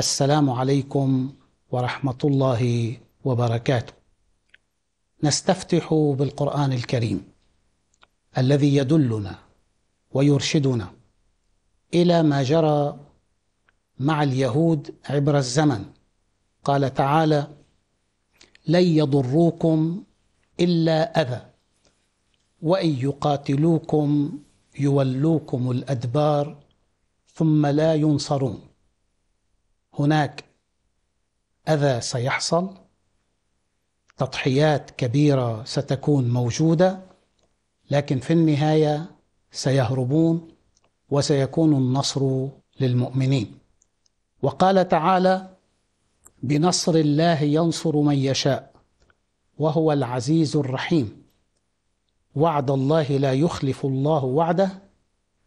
السلام عليكم ورحمه الله وبركاته نستفتح بالقران الكريم الذي يدلنا ويرشدنا الى ما جرى مع اليهود عبر الزمن قال تعالى لن يضروكم الا اذى وان يقاتلوكم يولوكم الادبار ثم لا ينصرون هناك أذى سيحصل تضحيات كبيرة ستكون موجودة لكن في النهاية سيهربون وسيكون النصر للمؤمنين وقال تعالى بنصر الله ينصر من يشاء وهو العزيز الرحيم وعد الله لا يخلف الله وعده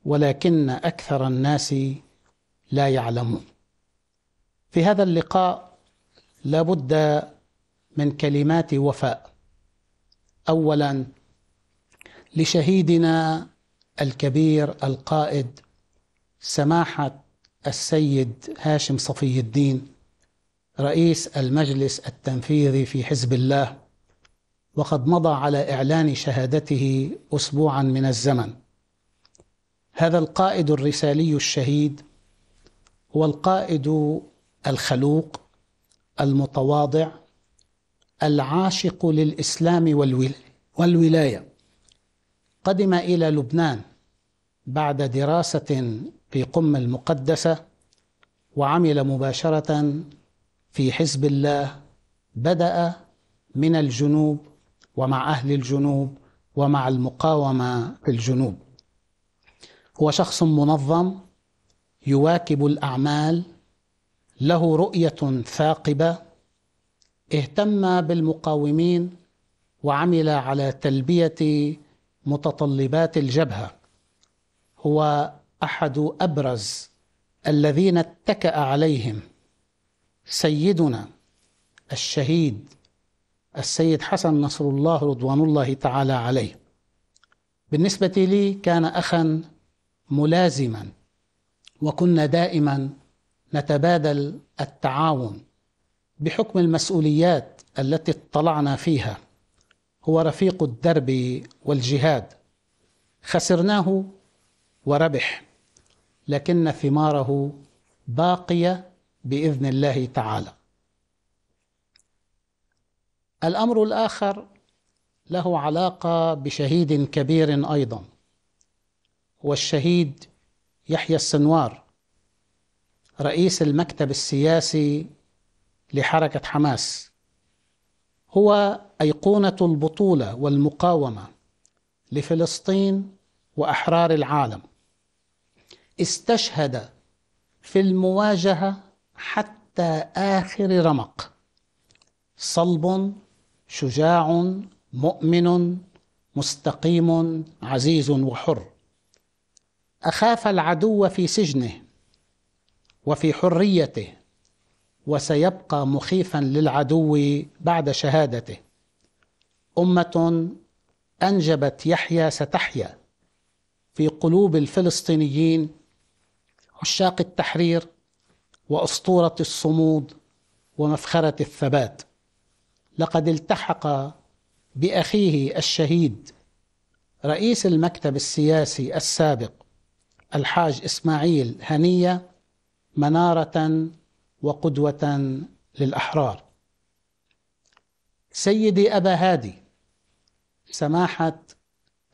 ولكن اكثر الناس لا يعلمون في هذا اللقاء لابد من كلمات وفاء اولا لشهيدنا الكبير القائد سماحه السيد هاشم صفي الدين رئيس المجلس التنفيذي في حزب الله وقد مضى على اعلان شهادته اسبوعا من الزمن هذا القائد الرسالي الشهيد هو القائد الخلوق المتواضع العاشق للإسلام والولاية قدم إلى لبنان بعد دراسة في قم المقدسة وعمل مباشرة في حزب الله بدأ من الجنوب ومع أهل الجنوب ومع المقاومة في الجنوب هو شخص منظم يواكب الأعمال له رؤيه ثاقبه اهتم بالمقاومين وعمل على تلبيه متطلبات الجبهه هو احد ابرز الذين اتكا عليهم سيدنا الشهيد السيد حسن نصر الله رضوان الله تعالى عليه بالنسبه لي كان اخا ملازما وكنا دائما نتبادل التعاون بحكم المسؤوليات التي اطلعنا فيها هو رفيق الدرب والجهاد خسرناه وربح لكن ثماره باقيه باذن الله تعالى الامر الاخر له علاقه بشهيد كبير ايضا هو الشهيد يحيى السنوار رئيس المكتب السياسي لحركة حماس هو أيقونة البطولة والمقاومة لفلسطين وأحرار العالم استشهد في المواجهة حتى آخر رمق صلب شجاع مؤمن مستقيم عزيز وحر أخاف العدو في سجنه وفي حريته وسيبقى مخيفا للعدو بعد شهادته امه انجبت يحيى ستحيا في قلوب الفلسطينيين عشاق التحرير واسطوره الصمود ومفخره الثبات لقد التحق باخيه الشهيد رئيس المكتب السياسي السابق الحاج اسماعيل هنيه منارة وقدوة للأحرار سيدي أبا هادي سماحة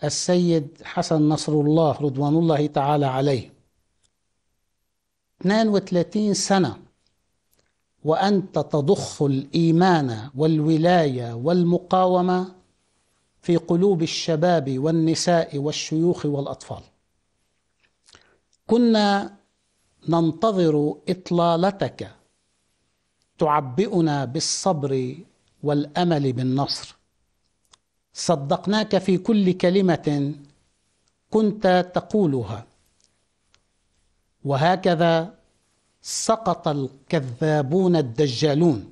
السيد حسن نصر الله رضوان الله تعالى عليه 32 سنة وأنت تضخ الإيمان والولاية والمقاومة في قلوب الشباب والنساء والشيوخ والأطفال كنا ننتظر اطلالتك تعبئنا بالصبر والامل بالنصر صدقناك في كل كلمه كنت تقولها وهكذا سقط الكذابون الدجالون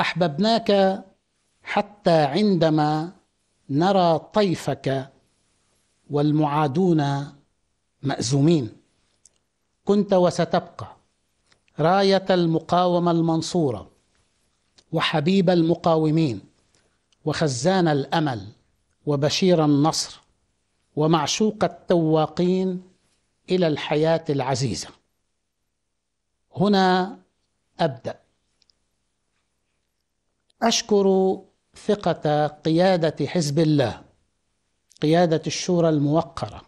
احببناك حتى عندما نرى طيفك والمعادون مأزومين كنت وستبقى رايه المقاومه المنصوره وحبيب المقاومين وخزان الامل وبشير النصر ومعشوق التواقين الى الحياه العزيزه هنا ابدا اشكر ثقه قياده حزب الله قياده الشورى الموقره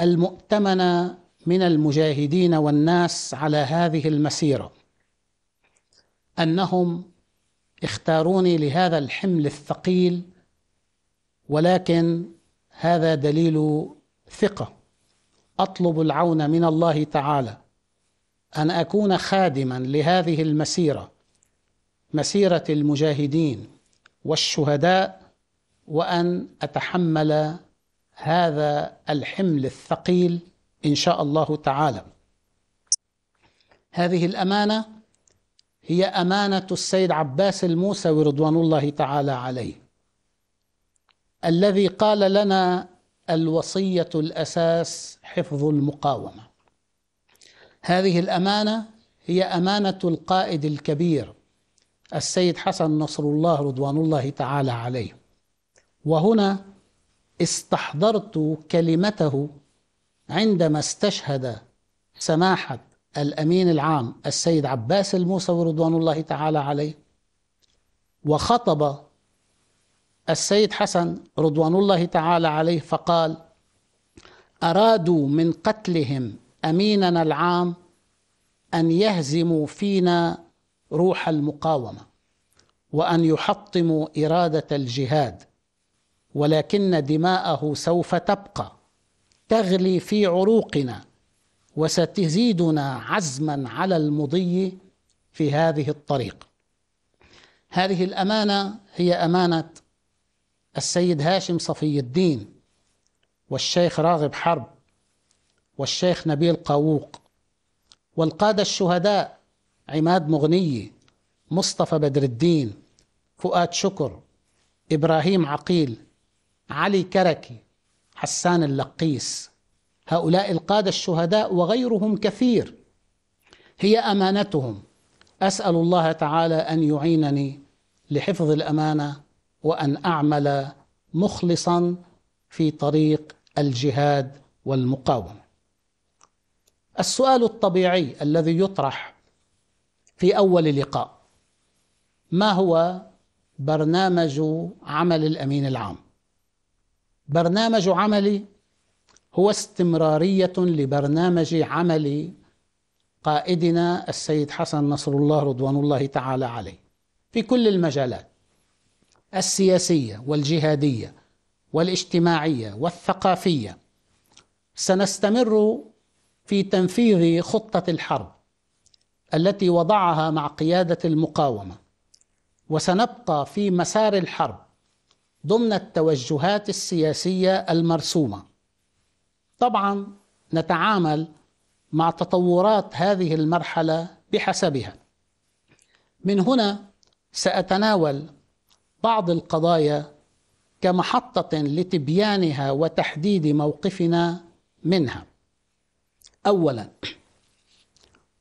المؤتمنه من المجاهدين والناس على هذه المسيره انهم اختاروني لهذا الحمل الثقيل ولكن هذا دليل ثقه اطلب العون من الله تعالى ان اكون خادما لهذه المسيره مسيره المجاهدين والشهداء وان اتحمل هذا الحمل الثقيل إن شاء الله تعالى هذه الأمانة هي أمانة السيد عباس الموسوي رضوان الله تعالى عليه الذي قال لنا الوصية الأساس حفظ المقاومة هذه الأمانة هي أمانة القائد الكبير السيد حسن نصر الله رضوان الله تعالى عليه وهنا استحضرت كلمته عندما استشهد سماحة الأمين العام السيد عباس الموسوي رضوان الله تعالى عليه وخطب السيد حسن رضوان الله تعالى عليه فقال أرادوا من قتلهم أميننا العام أن يهزموا فينا روح المقاومة وأن يحطموا إرادة الجهاد ولكن دماءه سوف تبقى تغلي في عروقنا وستزيدنا عزما على المضي في هذه الطريق هذه الامانه هي امانه السيد هاشم صفي الدين والشيخ راغب حرب والشيخ نبيل قاووق والقاده الشهداء عماد مغني مصطفى بدر الدين فؤاد شكر ابراهيم عقيل علي كركي حسان اللقيس هؤلاء القادة الشهداء وغيرهم كثير هي أمانتهم أسأل الله تعالى أن يعينني لحفظ الأمانة وأن أعمل مخلصا في طريق الجهاد والمقاومة السؤال الطبيعي الذي يطرح في أول لقاء ما هو برنامج عمل الأمين العام برنامج عملي هو استمرارية لبرنامج عمل قائدنا السيد حسن نصر الله رضوان الله تعالى عليه في كل المجالات السياسية والجهادية والاجتماعية والثقافية سنستمر في تنفيذ خطة الحرب التي وضعها مع قيادة المقاومة وسنبقى في مسار الحرب ضمن التوجهات السياسيه المرسومه طبعا نتعامل مع تطورات هذه المرحله بحسبها من هنا ساتناول بعض القضايا كمحطه لتبيانها وتحديد موقفنا منها اولا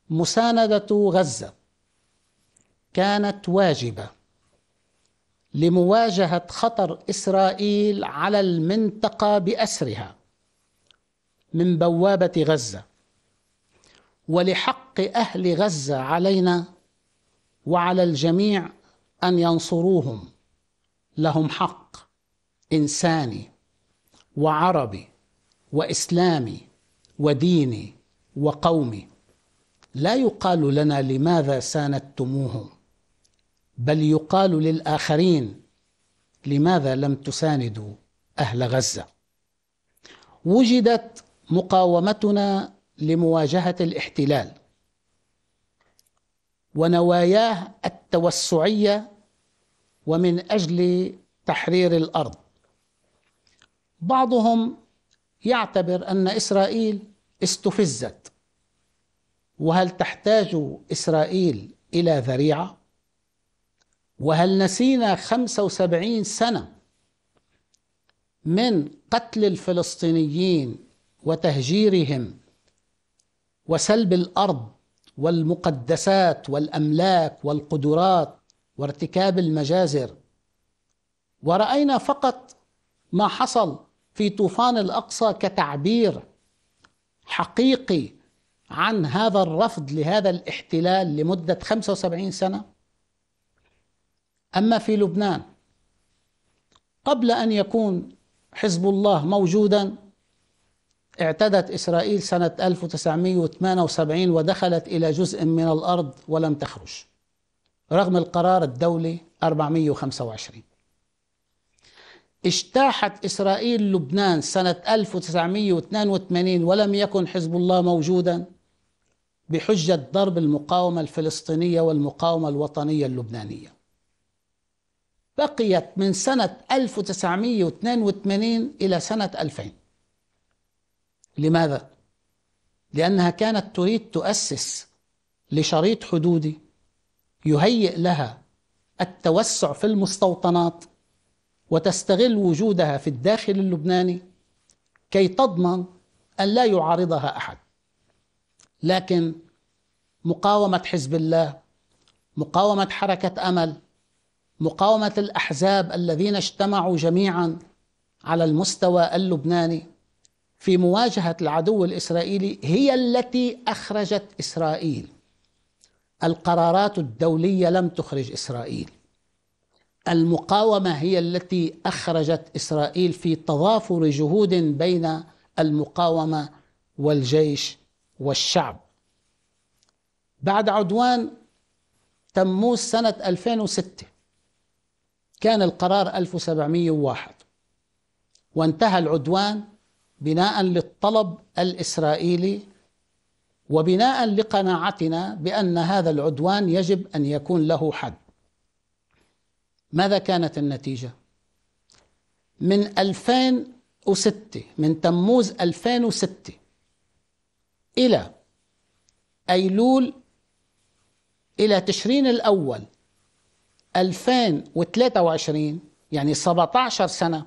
مسانده غزه كانت واجبه لمواجهه خطر اسرائيل على المنطقه باسرها من بوابه غزه ولحق اهل غزه علينا وعلى الجميع ان ينصروهم لهم حق انساني وعربي واسلامي وديني وقومي لا يقال لنا لماذا ساندتموهم بل يقال للآخرين لماذا لم تساندوا أهل غزة وجدت مقاومتنا لمواجهة الاحتلال ونواياه التوسعية ومن أجل تحرير الأرض بعضهم يعتبر أن إسرائيل استفزت وهل تحتاج إسرائيل إلى ذريعة؟ وهل نسينا 75 سنة من قتل الفلسطينيين وتهجيرهم وسلب الأرض والمقدسات والأملاك والقدرات وارتكاب المجازر ورأينا فقط ما حصل في طوفان الأقصى كتعبير حقيقي عن هذا الرفض لهذا الاحتلال لمدة 75 سنة أما في لبنان قبل أن يكون حزب الله موجودا اعتدت إسرائيل سنة 1978 ودخلت إلى جزء من الأرض ولم تخرج رغم القرار الدولي 425 اجتاحت إسرائيل لبنان سنة 1982 ولم يكن حزب الله موجودا بحجة ضرب المقاومة الفلسطينية والمقاومة الوطنية اللبنانية بقيت من سنة 1982 إلى سنة 2000 لماذا؟ لأنها كانت تريد تؤسس لشريط حدودي يهيئ لها التوسع في المستوطنات وتستغل وجودها في الداخل اللبناني كي تضمن أن لا يعارضها أحد لكن مقاومة حزب الله مقاومة حركة أمل مقاومة الأحزاب الذين اجتمعوا جميعا على المستوى اللبناني في مواجهة العدو الإسرائيلي هي التي أخرجت إسرائيل القرارات الدولية لم تخرج إسرائيل المقاومة هي التي أخرجت إسرائيل في تضافر جهود بين المقاومة والجيش والشعب بعد عدوان تموز سنة 2006 كان القرار 1701 وانتهى العدوان بناء للطلب الإسرائيلي وبناء لقناعتنا بأن هذا العدوان يجب أن يكون له حد ماذا كانت النتيجة؟ من 2006 من تموز 2006 إلى أيلول إلى تشرين الأول 2023 يعني 17 سنة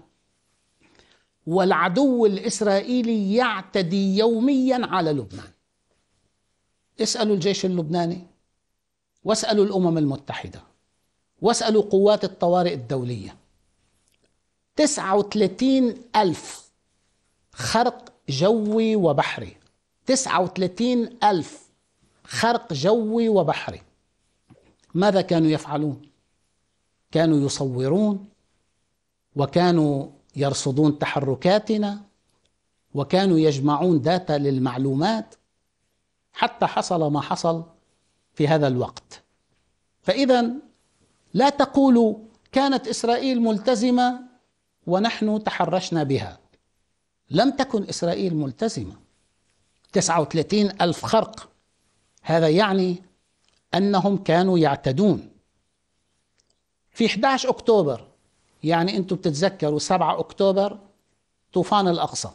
والعدو الإسرائيلي يعتدي يوميا على لبنان اسألوا الجيش اللبناني واسألوا الأمم المتحدة واسألوا قوات الطوارئ الدولية 39 ألف خرق جوي وبحري 39 ألف خرق جوي وبحري ماذا كانوا يفعلون؟ كانوا يصورون وكانوا يرصدون تحركاتنا وكانوا يجمعون داتا للمعلومات حتى حصل ما حصل في هذا الوقت فاذا لا تقولوا كانت اسرائيل ملتزمه ونحن تحرشنا بها لم تكن اسرائيل ملتزمه 39 الف خرق هذا يعني انهم كانوا يعتدون في 11 أكتوبر يعني أنتم بتتذكروا 7 أكتوبر طوفان الأقصى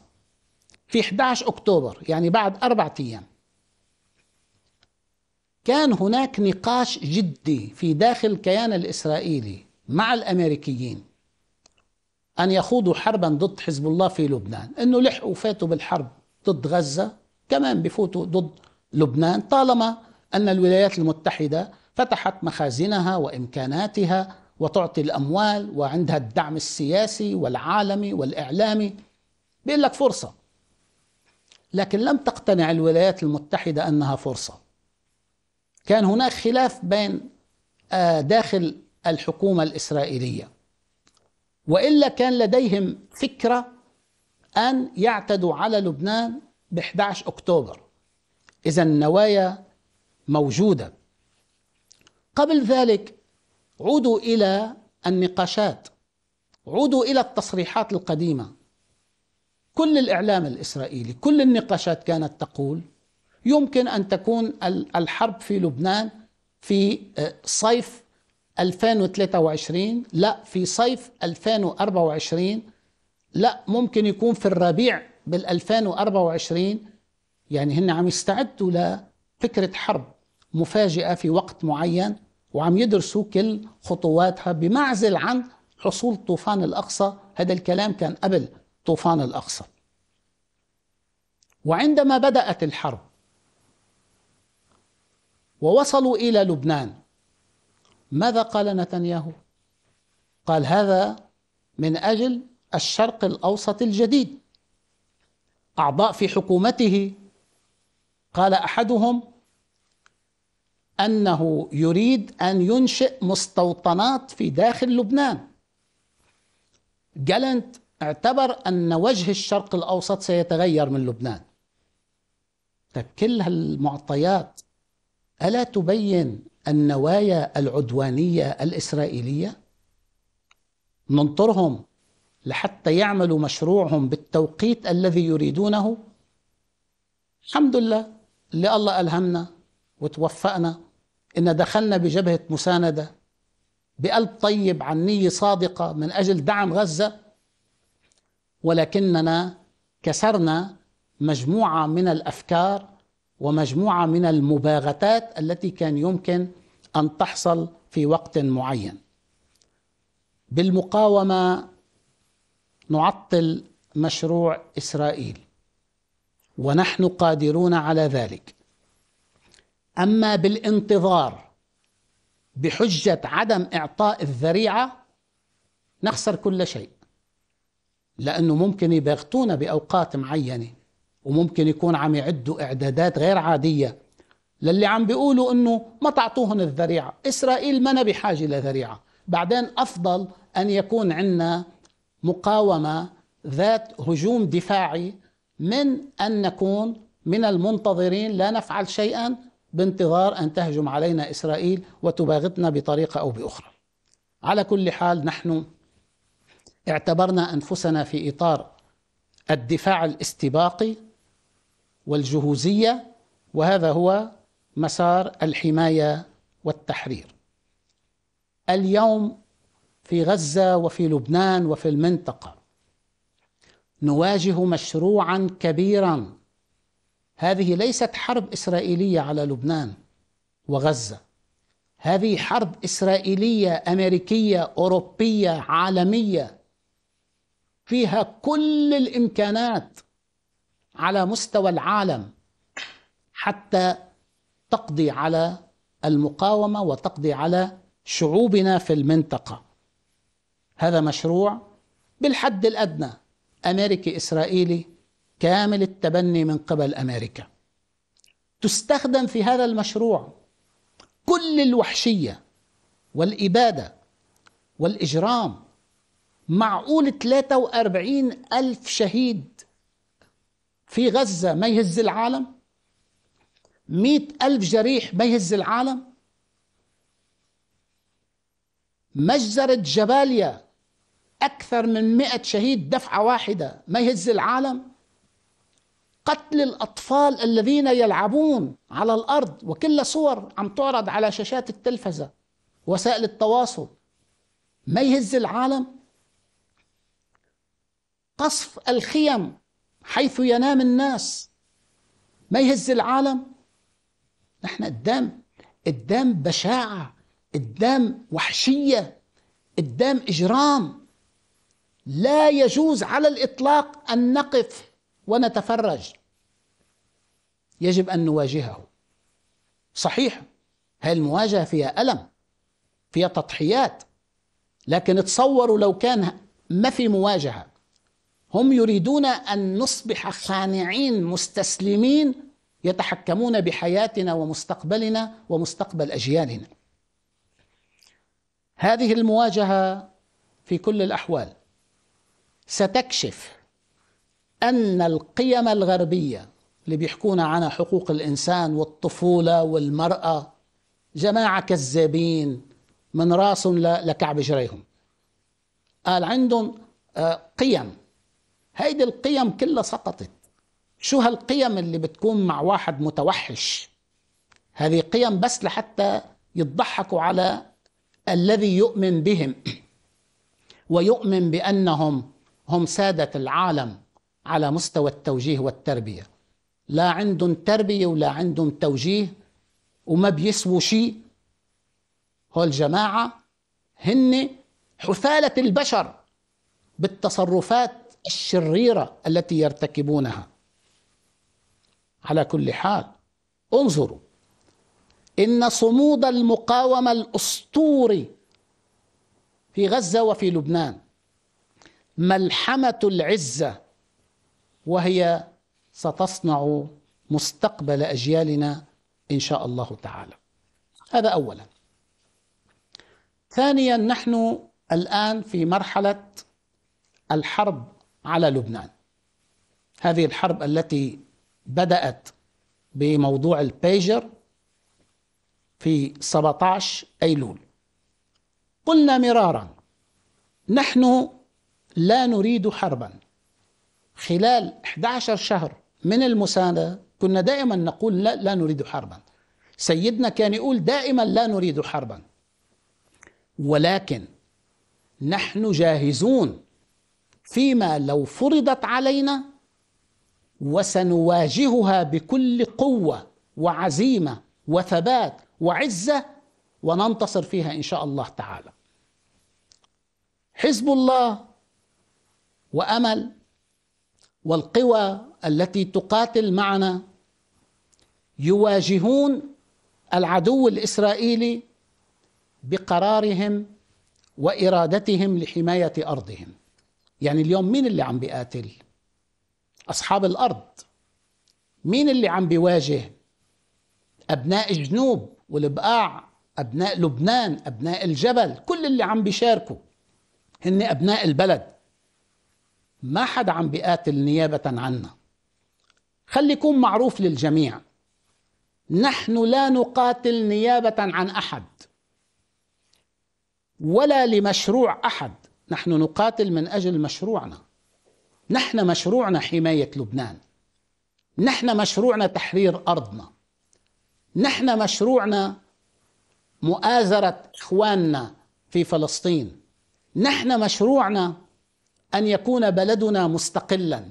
في 11 أكتوبر يعني بعد اربع أيام كان هناك نقاش جدي في داخل الكيان الإسرائيلي مع الأمريكيين أن يخوضوا حربا ضد حزب الله في لبنان أنه لحقوا فاتوا بالحرب ضد غزة كمان بفوتوا ضد لبنان طالما أن الولايات المتحدة فتحت مخازنها وإمكاناتها وتعطي الأموال وعندها الدعم السياسي والعالمي والإعلامي بيقول لك فرصة لكن لم تقتنع الولايات المتحدة أنها فرصة كان هناك خلاف بين آه، داخل الحكومة الإسرائيلية وإلا كان لديهم فكرة أن يعتدوا على لبنان ب 11 أكتوبر إذا النوايا موجودة قبل ذلك عودوا إلى النقاشات عودوا إلى التصريحات القديمة كل الإعلام الإسرائيلي كل النقاشات كانت تقول يمكن أن تكون الحرب في لبنان في آه، صيف 2023 لا في صيف 2024 لا ممكن يكون في الربيع بال 2024 يعني هن عم يستعدوا لفكرة حرب مفاجئة في وقت معين وعم يدرسوا كل خطواتها بمعزل عن حصول طوفان الأقصى هذا الكلام كان قبل طوفان الأقصى وعندما بدأت الحرب ووصلوا إلى لبنان ماذا قال نتنياهو؟ قال هذا من أجل الشرق الأوسط الجديد أعضاء في حكومته قال أحدهم انه يريد ان ينشئ مستوطنات في داخل لبنان. جالنت اعتبر ان وجه الشرق الاوسط سيتغير من لبنان. طيب كل هالمعطيات الا تبين النوايا العدوانيه الاسرائيليه؟ ننطرهم لحتى يعملوا مشروعهم بالتوقيت الذي يريدونه؟ الحمد لله اللي الله ألهمنا وتوفقنا إن دخلنا بجبهة مساندة بقلب طيب عن نية صادقة من أجل دعم غزة ولكننا كسرنا مجموعة من الأفكار ومجموعة من المباغتات التي كان يمكن أن تحصل في وقت معين بالمقاومة نعطل مشروع إسرائيل ونحن قادرون على ذلك أما بالانتظار بحجة عدم إعطاء الذريعة نخسر كل شيء لأنه ممكن يباغتونا بأوقات معينة وممكن يكون عم يعدوا إعدادات غير عادية للي عم بيقولوا أنه ما تعطوهن الذريعة إسرائيل ما بحاجة لذريعة بعدين أفضل أن يكون عندنا مقاومة ذات هجوم دفاعي من أن نكون من المنتظرين لا نفعل شيئا بانتظار أن تهجم علينا إسرائيل وتباغتنا بطريقة أو بأخرى على كل حال نحن اعتبرنا أنفسنا في إطار الدفاع الاستباقي والجهوزية وهذا هو مسار الحماية والتحرير اليوم في غزة وفي لبنان وفي المنطقة نواجه مشروعا كبيرا هذه ليست حرب إسرائيلية على لبنان وغزة هذه حرب إسرائيلية أمريكية أوروبية عالمية فيها كل الإمكانات على مستوى العالم حتى تقضي على المقاومة وتقضي على شعوبنا في المنطقة هذا مشروع بالحد الأدنى أمريكي إسرائيلي كامل التبني من قبل امريكا تستخدم في هذا المشروع كل الوحشيه والاباده والاجرام معقول 43 ألف شهيد في غزة ما يهز العالم 100 ألف جريح ما يهز العالم مجزرة جباليا أكثر من 100 شهيد دفعة واحدة ما يهز العالم قتل الأطفال الذين يلعبون على الأرض وكل صور عم تعرض على شاشات التلفزة وسائل التواصل ما يهز العالم قصف الخيم حيث ينام الناس ما يهز العالم نحن قدام قدام بشاعة قدام وحشية قدام إجرام لا يجوز على الإطلاق أن نقف ونتفرج يجب أن نواجهه صحيح هاي المواجهة فيها ألم فيها تضحيات لكن تصوروا لو كان ما في مواجهة هم يريدون أن نصبح خانعين مستسلمين يتحكمون بحياتنا ومستقبلنا ومستقبل أجيالنا هذه المواجهة في كل الأحوال ستكشف أن القيم الغربية اللي بيحكونا عنها حقوق الإنسان والطفولة والمرأة جماعة كذابين من راس لكعب جريهم قال عندهم آه، قيم هيدي القيم كلها سقطت شو هالقيم اللي بتكون مع واحد متوحش هذه قيم بس لحتى يضحكوا على الذي يؤمن بهم ويؤمن بأنهم هم سادة العالم على مستوى التوجيه والتربية لا عندهم تربية ولا عندهم توجيه وما بيسووا شيء هول جماعة هن حثالة البشر بالتصرفات الشريرة التي يرتكبونها على كل حال انظروا إن صمود المقاومة الأسطوري في غزة وفي لبنان ملحمة العزة وهي ستصنع مستقبل اجيالنا ان شاء الله تعالى. هذا اولا. ثانيا نحن الان في مرحله الحرب على لبنان. هذه الحرب التي بدات بموضوع البيجر في 17 ايلول. قلنا مرارا نحن لا نريد حربا خلال 11 شهر من المساندة كنا دائما نقول لا, لا نريد حربا سيدنا كان يقول دائما لا نريد حربا ولكن نحن جاهزون فيما لو فرضت علينا وسنواجهها بكل قوة وعزيمة وثبات وعزة وننتصر فيها إن شاء الله تعالى حزب الله وأمل والقوى التي تقاتل معنا يواجهون العدو الاسرائيلي بقرارهم وارادتهم لحمايه ارضهم. يعني اليوم مين اللي عم بيقاتل؟ اصحاب الارض. مين اللي عم بيواجه؟ ابناء الجنوب والبقاع، ابناء لبنان، ابناء الجبل، كل اللي عم بيشاركوا هن ابناء البلد. ما حد عم بيقاتل نيابة عنا خلي يكون معروف للجميع نحن لا نقاتل نيابة عن أحد ولا لمشروع أحد نحن نقاتل من أجل مشروعنا نحن مشروعنا حماية لبنان نحن مشروعنا تحرير أرضنا نحن مشروعنا مؤازرة إخواننا في فلسطين نحن مشروعنا أن يكون بلدنا مستقلا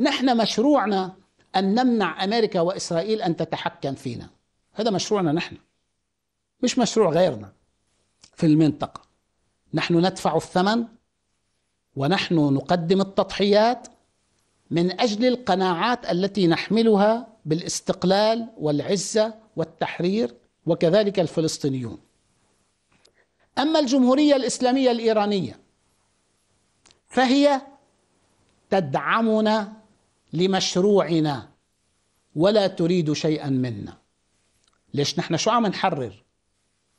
نحن مشروعنا أن نمنع أمريكا وإسرائيل أن تتحكم فينا هذا مشروعنا نحن مش مشروع غيرنا في المنطقة نحن ندفع الثمن ونحن نقدم التضحيات من أجل القناعات التي نحملها بالاستقلال والعزة والتحرير وكذلك الفلسطينيون أما الجمهورية الإسلامية الإيرانية فهي تدعمنا لمشروعنا ولا تريد شيئا منا ليش نحن شو عم نحرر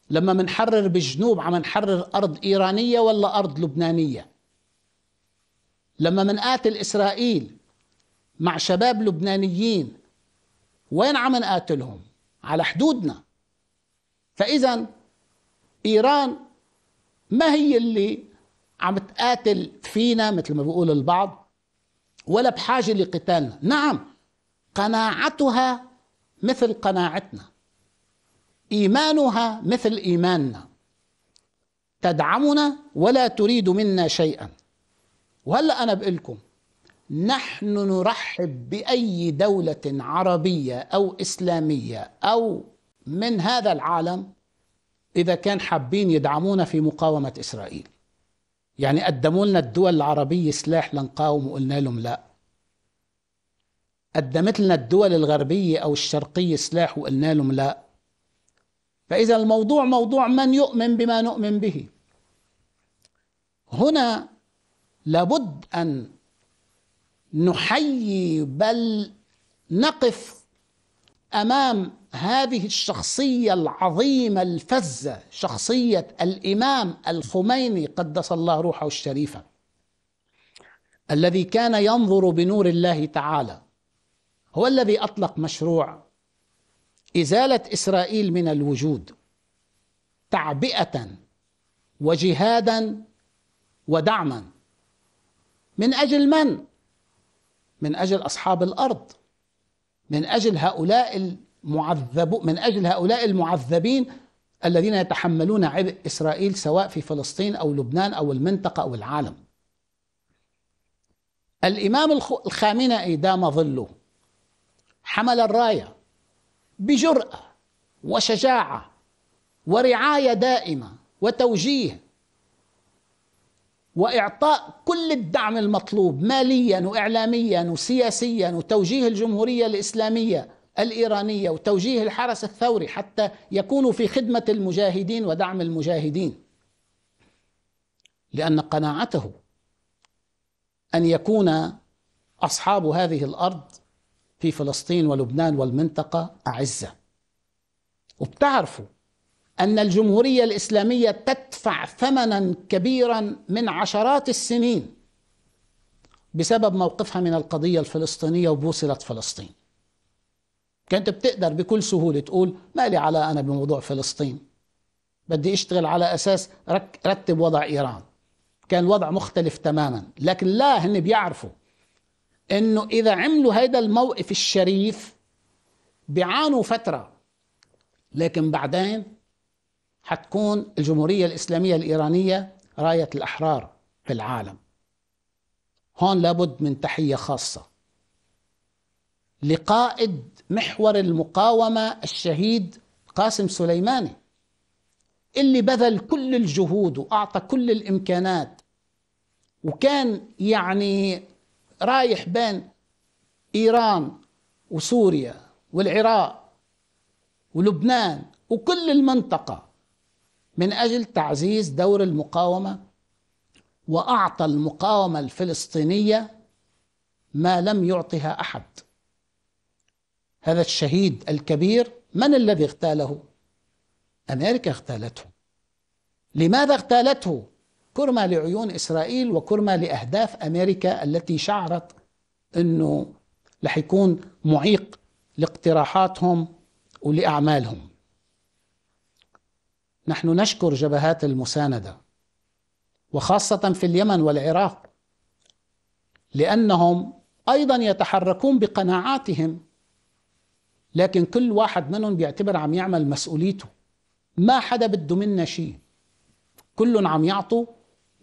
لما منحرر بالجنوب عم نحرر أرض إيرانية ولا أرض لبنانية لما منقاتل إسرائيل مع شباب لبنانيين وين عم نقاتلهم على حدودنا فإذا إيران ما هي اللي عم تقاتل فينا مثل ما بيقول البعض ولا بحاجة لقتالنا نعم قناعتها مثل قناعتنا إيمانها مثل إيماننا تدعمنا ولا تريد منا شيئا وهلا أنا بقول لكم نحن نرحب بأي دولة عربية أو إسلامية أو من هذا العالم إذا كان حابين يدعمونا في مقاومة إسرائيل يعني قدموا لنا الدول العربية سلاح لنقاوم وقلنا لهم لا قدمت لنا الدول الغربية أو الشرقية سلاح وقلنا لهم لا فإذا الموضوع موضوع من يؤمن بما نؤمن به هنا لابد أن نحيي بل نقف امام هذه الشخصيه العظيمه الفزه شخصيه الامام الخميني قدس الله روحه الشريفه الذي كان ينظر بنور الله تعالى هو الذي اطلق مشروع ازاله اسرائيل من الوجود تعبئه وجهادا ودعما من اجل من من اجل اصحاب الارض من أجل هؤلاء المعذب من أجل هؤلاء المعذبين الذين يتحملون عبء إسرائيل سواء في فلسطين أو لبنان أو المنطقة أو العالم الإمام الخامنئي دام ظله حمل الراية بجرأة وشجاعة ورعاية دائمة وتوجيه واعطاء كل الدعم المطلوب ماليا واعلاميا وسياسيا وتوجيه الجمهوريه الاسلاميه الايرانيه وتوجيه الحرس الثوري حتى يكونوا في خدمه المجاهدين ودعم المجاهدين. لان قناعته ان يكون اصحاب هذه الارض في فلسطين ولبنان والمنطقه اعزه. وبتعرفوا أن الجمهورية الإسلامية تدفع ثمنا كبيرا من عشرات السنين بسبب موقفها من القضية الفلسطينية وبوصله فلسطين كانت بتقدر بكل سهولة تقول ما لي علاقة أنا بموضوع فلسطين بدي أشتغل على أساس رتب وضع إيران كان الوضع مختلف تماما لكن لا هن بيعرفوا انه اذا عملوا هيدا الموقف الشريف بيعانوا فتره لكن بعدين حتكون الجمهورية الإسلامية الإيرانية راية الأحرار في العالم هون لابد من تحية خاصة لقائد محور المقاومة الشهيد قاسم سليماني اللي بذل كل الجهود وأعطى كل الإمكانات وكان يعني رايح بين إيران وسوريا والعراق ولبنان وكل المنطقة من أجل تعزيز دور المقاومة وأعطى المقاومة الفلسطينية ما لم يعطها أحد هذا الشهيد الكبير من الذي اغتاله؟ أمريكا اغتالته لماذا اغتالته؟ كرمى لعيون إسرائيل وكرمى لأهداف أمريكا التي شعرت أنه رح يكون معيق لاقتراحاتهم ولأعمالهم نحن نشكر جبهات المساندة وخاصة في اليمن والعراق لأنهم أيضا يتحركون بقناعاتهم لكن كل واحد منهم بيعتبر عم يعمل مسؤوليته ما حدا بده منا شيء كل عم يعطوا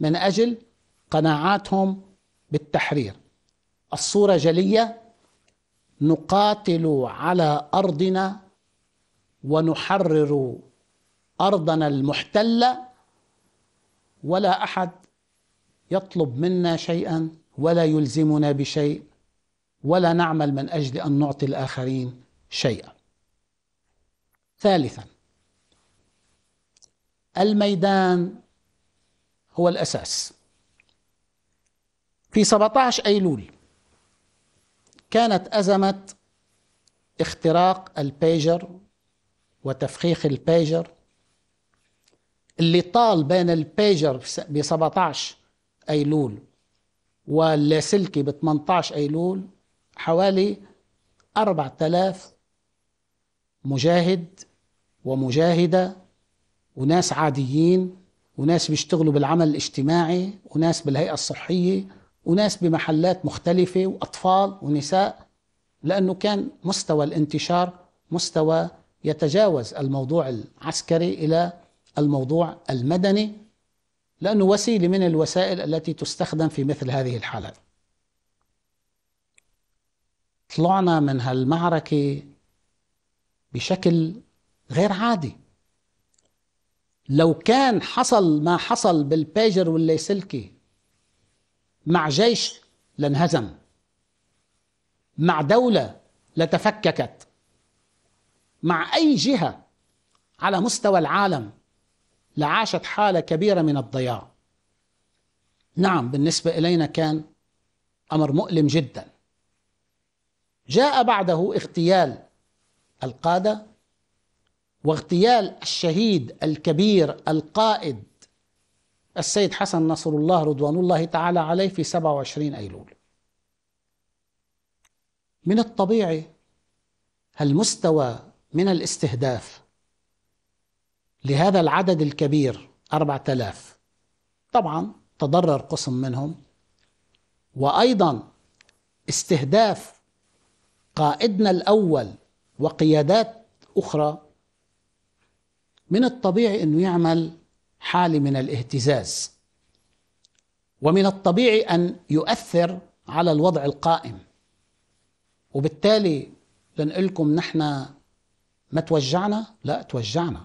من أجل قناعاتهم بالتحرير الصورة جلية نقاتل على أرضنا ونحرر أرضنا المحتلة ولا أحد يطلب منا شيئا ولا يلزمنا بشيء ولا نعمل من أجل أن نعطي الآخرين شيئا ثالثا الميدان هو الأساس في 17 أيلول كانت أزمة اختراق البيجر وتفخيخ البيجر اللي طال بين البيجر ب 17 ايلول واللاسلكي ب 18 ايلول حوالي 4000 مجاهد ومجاهده وناس عاديين وناس بيشتغلوا بالعمل الاجتماعي وناس بالهيئه الصحيه وناس بمحلات مختلفه واطفال ونساء لانه كان مستوى الانتشار مستوى يتجاوز الموضوع العسكري الى الموضوع المدني لأنه وسيلة من الوسائل التي تستخدم في مثل هذه الحالات طلعنا من هالمعركة بشكل غير عادي لو كان حصل ما حصل بالبيجر والليسلكي مع جيش لانهزم مع دولة لتفككت مع أي جهة على مستوى العالم لعاشت حالة كبيرة من الضياع نعم بالنسبة إلينا كان أمر مؤلم جدا جاء بعده اغتيال القادة واغتيال الشهيد الكبير القائد السيد حسن نصر الله رضوان الله تعالى عليه في 27 أيلول من الطبيعي هالمستوى من الاستهداف لهذا العدد الكبير 4000 طبعا تضرر قسم منهم وأيضا استهداف قائدنا الأول وقيادات أخرى من الطبيعي أنه يعمل حالة من الاهتزاز ومن الطبيعي أن يؤثر على الوضع القائم وبالتالي لنقول لكم نحن ما توجعنا لا توجعنا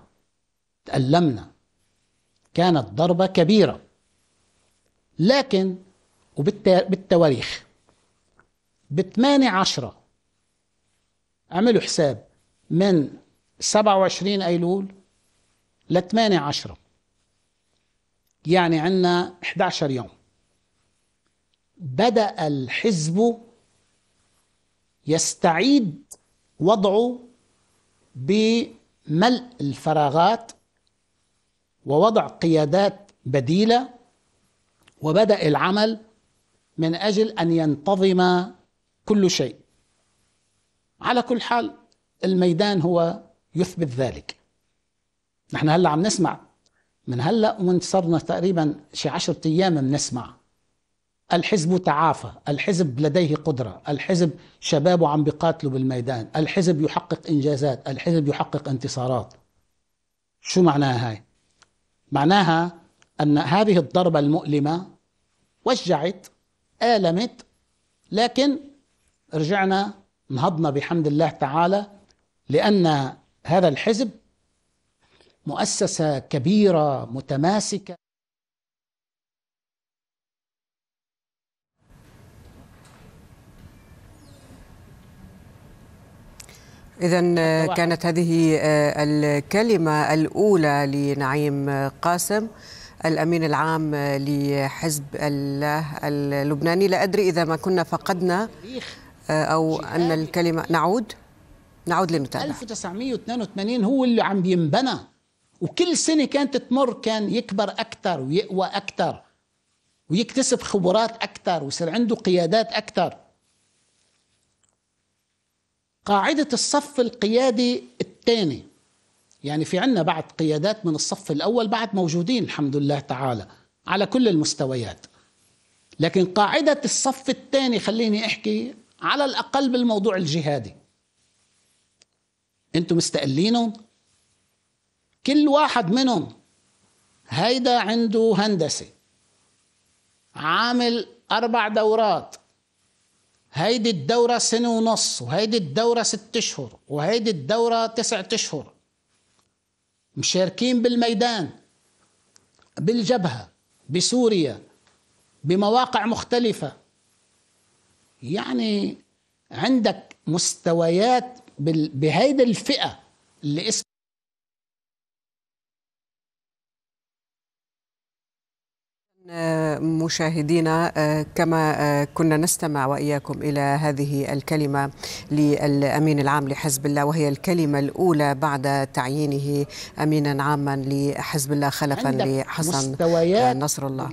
تألمنا كانت ضربة كبيرة لكن وبالتواريخ 8 10 اعملوا حساب من 27 أيلول ل 8 10 يعني عندنا 11 يوم بدأ الحزب يستعيد وضعه بملء الفراغات ووضع قيادات بديله وبدا العمل من اجل ان ينتظم كل شيء على كل حال الميدان هو يثبت ذلك نحن هلا عم نسمع من هلا ومن صرنا تقريبا شي عشرة ايام بنسمع الحزب تعافى الحزب لديه قدرة الحزب شبابه عم بيقاتلوا بالميدان الحزب يحقق إنجازات الحزب يحقق انتصارات شو معناها هاي معناها أن هذه الضربة المؤلمة وجعت آلمت لكن رجعنا نهضنا بحمد الله تعالى لأن هذا الحزب مؤسسة كبيرة متماسكة إذا آه، كانت هذه آه، الكلمة الأولى لنعيم قاسم الأمين العام آه، لحزب الله اللبناني لا أدري إذا ما كنا فقدنا أو أن الكلمة نعود نعود لنتابع 1982 هو اللي عم بينبنى وكل سنة كانت تمر كان يكبر أكثر ويقوى أكثر ويكتسب خبرات أكثر ويصير عنده قيادات أكثر قاعدة الصف القيادي الثاني يعني في عنا بعد قيادات من الصف الأول بعد موجودين الحمد لله تعالى على كل المستويات لكن قاعدة الصف الثاني خليني أحكي على الأقل بالموضوع الجهادي أنتم مستقلينهم كل واحد منهم هيدا عنده هندسة عامل أربع دورات هيدي الدورة سنة ونص وهيدي الدورة ست أشهر وهيدي الدورة تسعة أشهر مشاركين بالميدان بالجبهة بسوريا بمواقع مختلفة يعني عندك مستويات بهيدي الفئة اللي اسمها مشاهدينا آه، كما آه، كنا نستمع واياكم الى هذه الكلمه للامين العام لحزب الله وهي الكلمه الاولى بعد تعيينه امينا عاما لحزب الله خلفا لحسن آه، نصر الله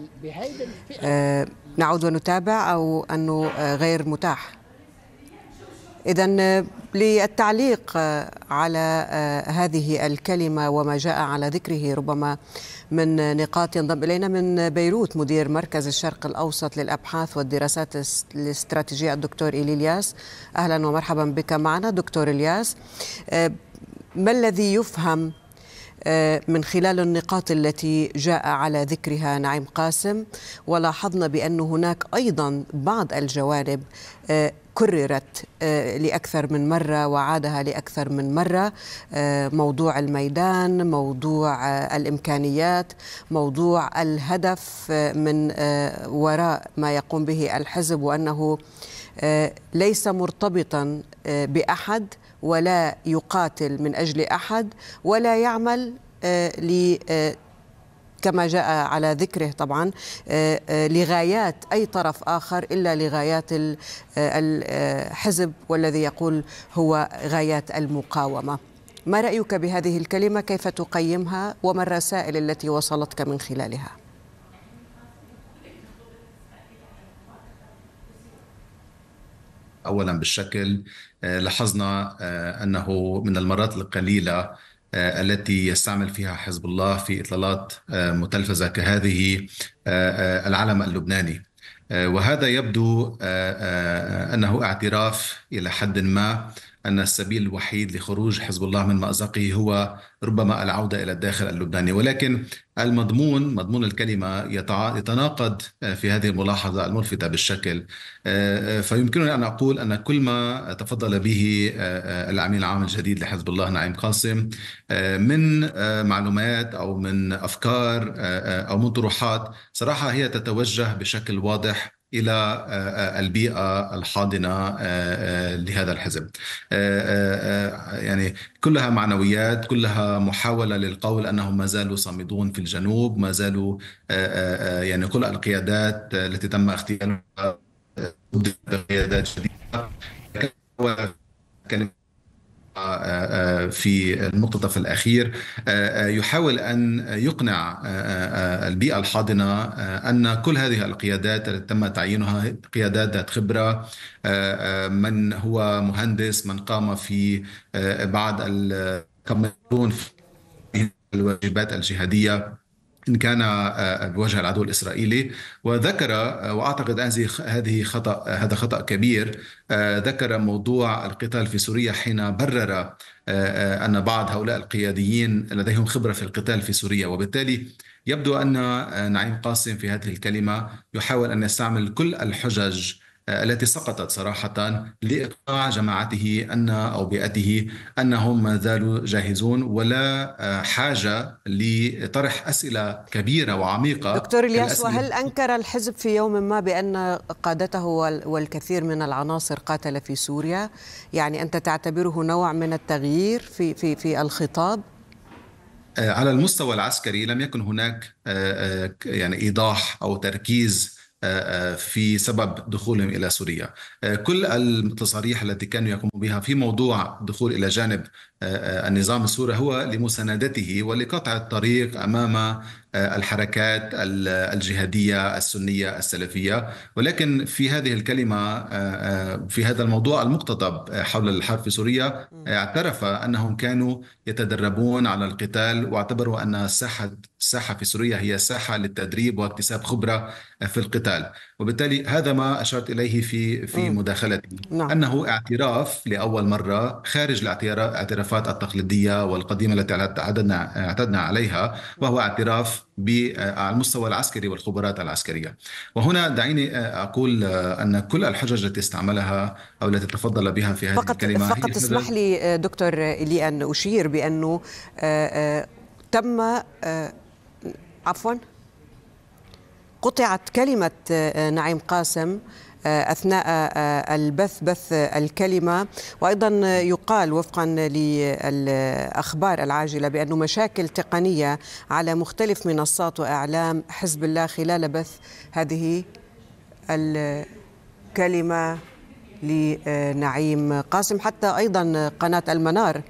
نعود ونتابع او انه غير متاح اذا للتعليق على آه، هذه الكلمة وما جاء على ذكره ربما من نقاط ينضم إلينا من بيروت مدير مركز الشرق الأوسط للأبحاث والدراسات الاستراتيجية الدكتور إيلي الياس أهلا ومرحبا بك معنا دكتور الياس آه، ما الذي يفهم آه، من خلال النقاط التي جاء على ذكرها نعيم قاسم ولاحظنا بأن هناك أيضا بعض الجوانب آه، كررت آه، لأكثر من مرة وعادها لأكثر من مرة موضوع الميدان موضوع الإمكانيات موضوع الهدف من وراء ما يقوم به الحزب وأنه ليس مرتبطا بأحد ولا يقاتل من أجل أحد ولا يعمل آه، ل آه، كما جاء على ذكره طبعا آه، لغايات اي طرف اخر الا لغايات الحزب والذي يقول هو غايات المقاومه. ما رايك بهذه الكلمه؟ كيف تقيمها؟ وما الرسائل التي وصلتك من خلالها؟ اولا بالشكل آه، لاحظنا آه، انه من المرات القليله آه، التي يستعمل فيها حزب الله في اطلالات متلفزه كهذه العلم اللبناني وهذا يبدو انه اعتراف الى حد ما أن السبيل الوحيد لخروج حزب الله من مأزقه هو ربما العودة إلى الداخل اللبناني ولكن المضمون مضمون الكلمة يتناقض في هذه الملاحظة الملفتة بالشكل آه، آه، فيمكنني أن أقول أن كل ما تفضل به آه، العميل العام الجديد لحزب الله نعيم قاسم من معلومات أو من أفكار أو من طروحات صراحة هي تتوجه بشكل واضح الى آه، آه، البيئه الحاضنه آه، لهذا الحزب. يعني كلها معنويات، كلها محاوله للقول انهم ما زالوا صامدون في الجنوب، ما زالوا يعني كل القيادات التي تم اغتيالها قيادات جديده كلمه في المقتطف الأخير آه، يحاول أن يقنع آه، آه، البيئة الحاضنة أن كل هذه القيادات التي تم تعيينها قيادات ذات خبرة من هو مهندس من قام في بعض الكاميرون في الواجبات الجهادية إن كان آه، آه، بوجه العدو الإسرائيلي وذكر آه، وأعتقد هذه هذه خطأ هذا خطأ كبير ذكر موضوع القتال في سوريا حين برر أن بعض هؤلاء القياديين لديهم خبرة في القتال في سوريا وبالتالي يبدو أن نعيم قاسم في هذه الكلمة يحاول أن يستعمل كل الحجج آه، التي سقطت صراحة لإقناع جماعته أن أو بيئته أنهم ما زالوا جاهزون ولا آه، حاجة لطرح أسئلة كبيرة وعميقة دكتور الياس وهل أنكر الحزب في يوم ما بأن قادته والكثير من العناصر قاتل في سوريا يعني أنت تعتبره نوع من التغيير في, في, في الخطاب؟ آه، على المستوى العسكري لم يكن هناك يعني ايضاح او تركيز آه، آه، في سبب دخولهم الى سوريا آه، كل التصاريح التي كانوا يقومون بها في موضوع دخول الى جانب النظام السوري هو لمساندته ولقطع الطريق امام الحركات الجهاديه السنيه السلفيه ولكن في هذه الكلمه في هذا الموضوع المقتطب حول الحرب في سوريا اعترف انهم كانوا يتدربون على القتال واعتبروا ان الساحه الساحه في سوريا هي ساحه للتدريب واكتساب خبره في القتال وبالتالي هذا ما اشرت اليه في في مداخلتي نعم. انه اعتراف لاول مره خارج الاعترافات التقليديه والقديمه التي اعتدنا اعتدنا عليها وهو اعتراف على المستوى العسكري والخبرات العسكريه وهنا دعيني اقول ان كل الحجج التي استعملها او التي تفضل بها في هذه فقط الكلمه فقط اسمح لي دكتور لي ان اشير بانه آه، آه، تم آه، عفوا قطعت كلمة آه، آه، نعيم قاسم آه، اثناء البث بث الكلمه وايضا يقال وفقا للاخبار العاجله بأن مشاكل تقنيه على مختلف منصات واعلام حزب الله خلال بث هذه الكلمه لنعيم قاسم حتى ايضا قناه المنار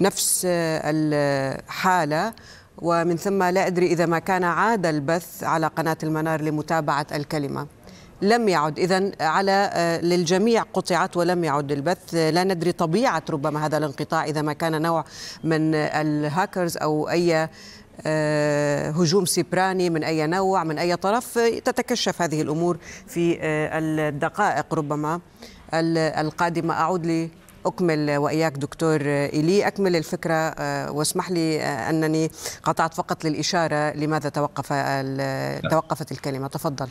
نفس الحاله ومن ثم لا أدري إذا ما كان عاد البث على قناة المنار لمتابعة الكلمة لم يعد إذا على آه، للجميع قطعت ولم يعد البث آه، لا ندري طبيعة ربما هذا الانقطاع إذا ما كان نوع من الهاكرز أو أي آه، هجوم سيبراني من أي نوع من أي طرف تتكشف هذه الأمور في الدقائق ربما القادمة أعود لي أكمل وإياك دكتور إلي أكمل الفكرة آه، واسمح لي آه، أنني قطعت فقط للإشارة لماذا توقف توقفت الكلمة تفضل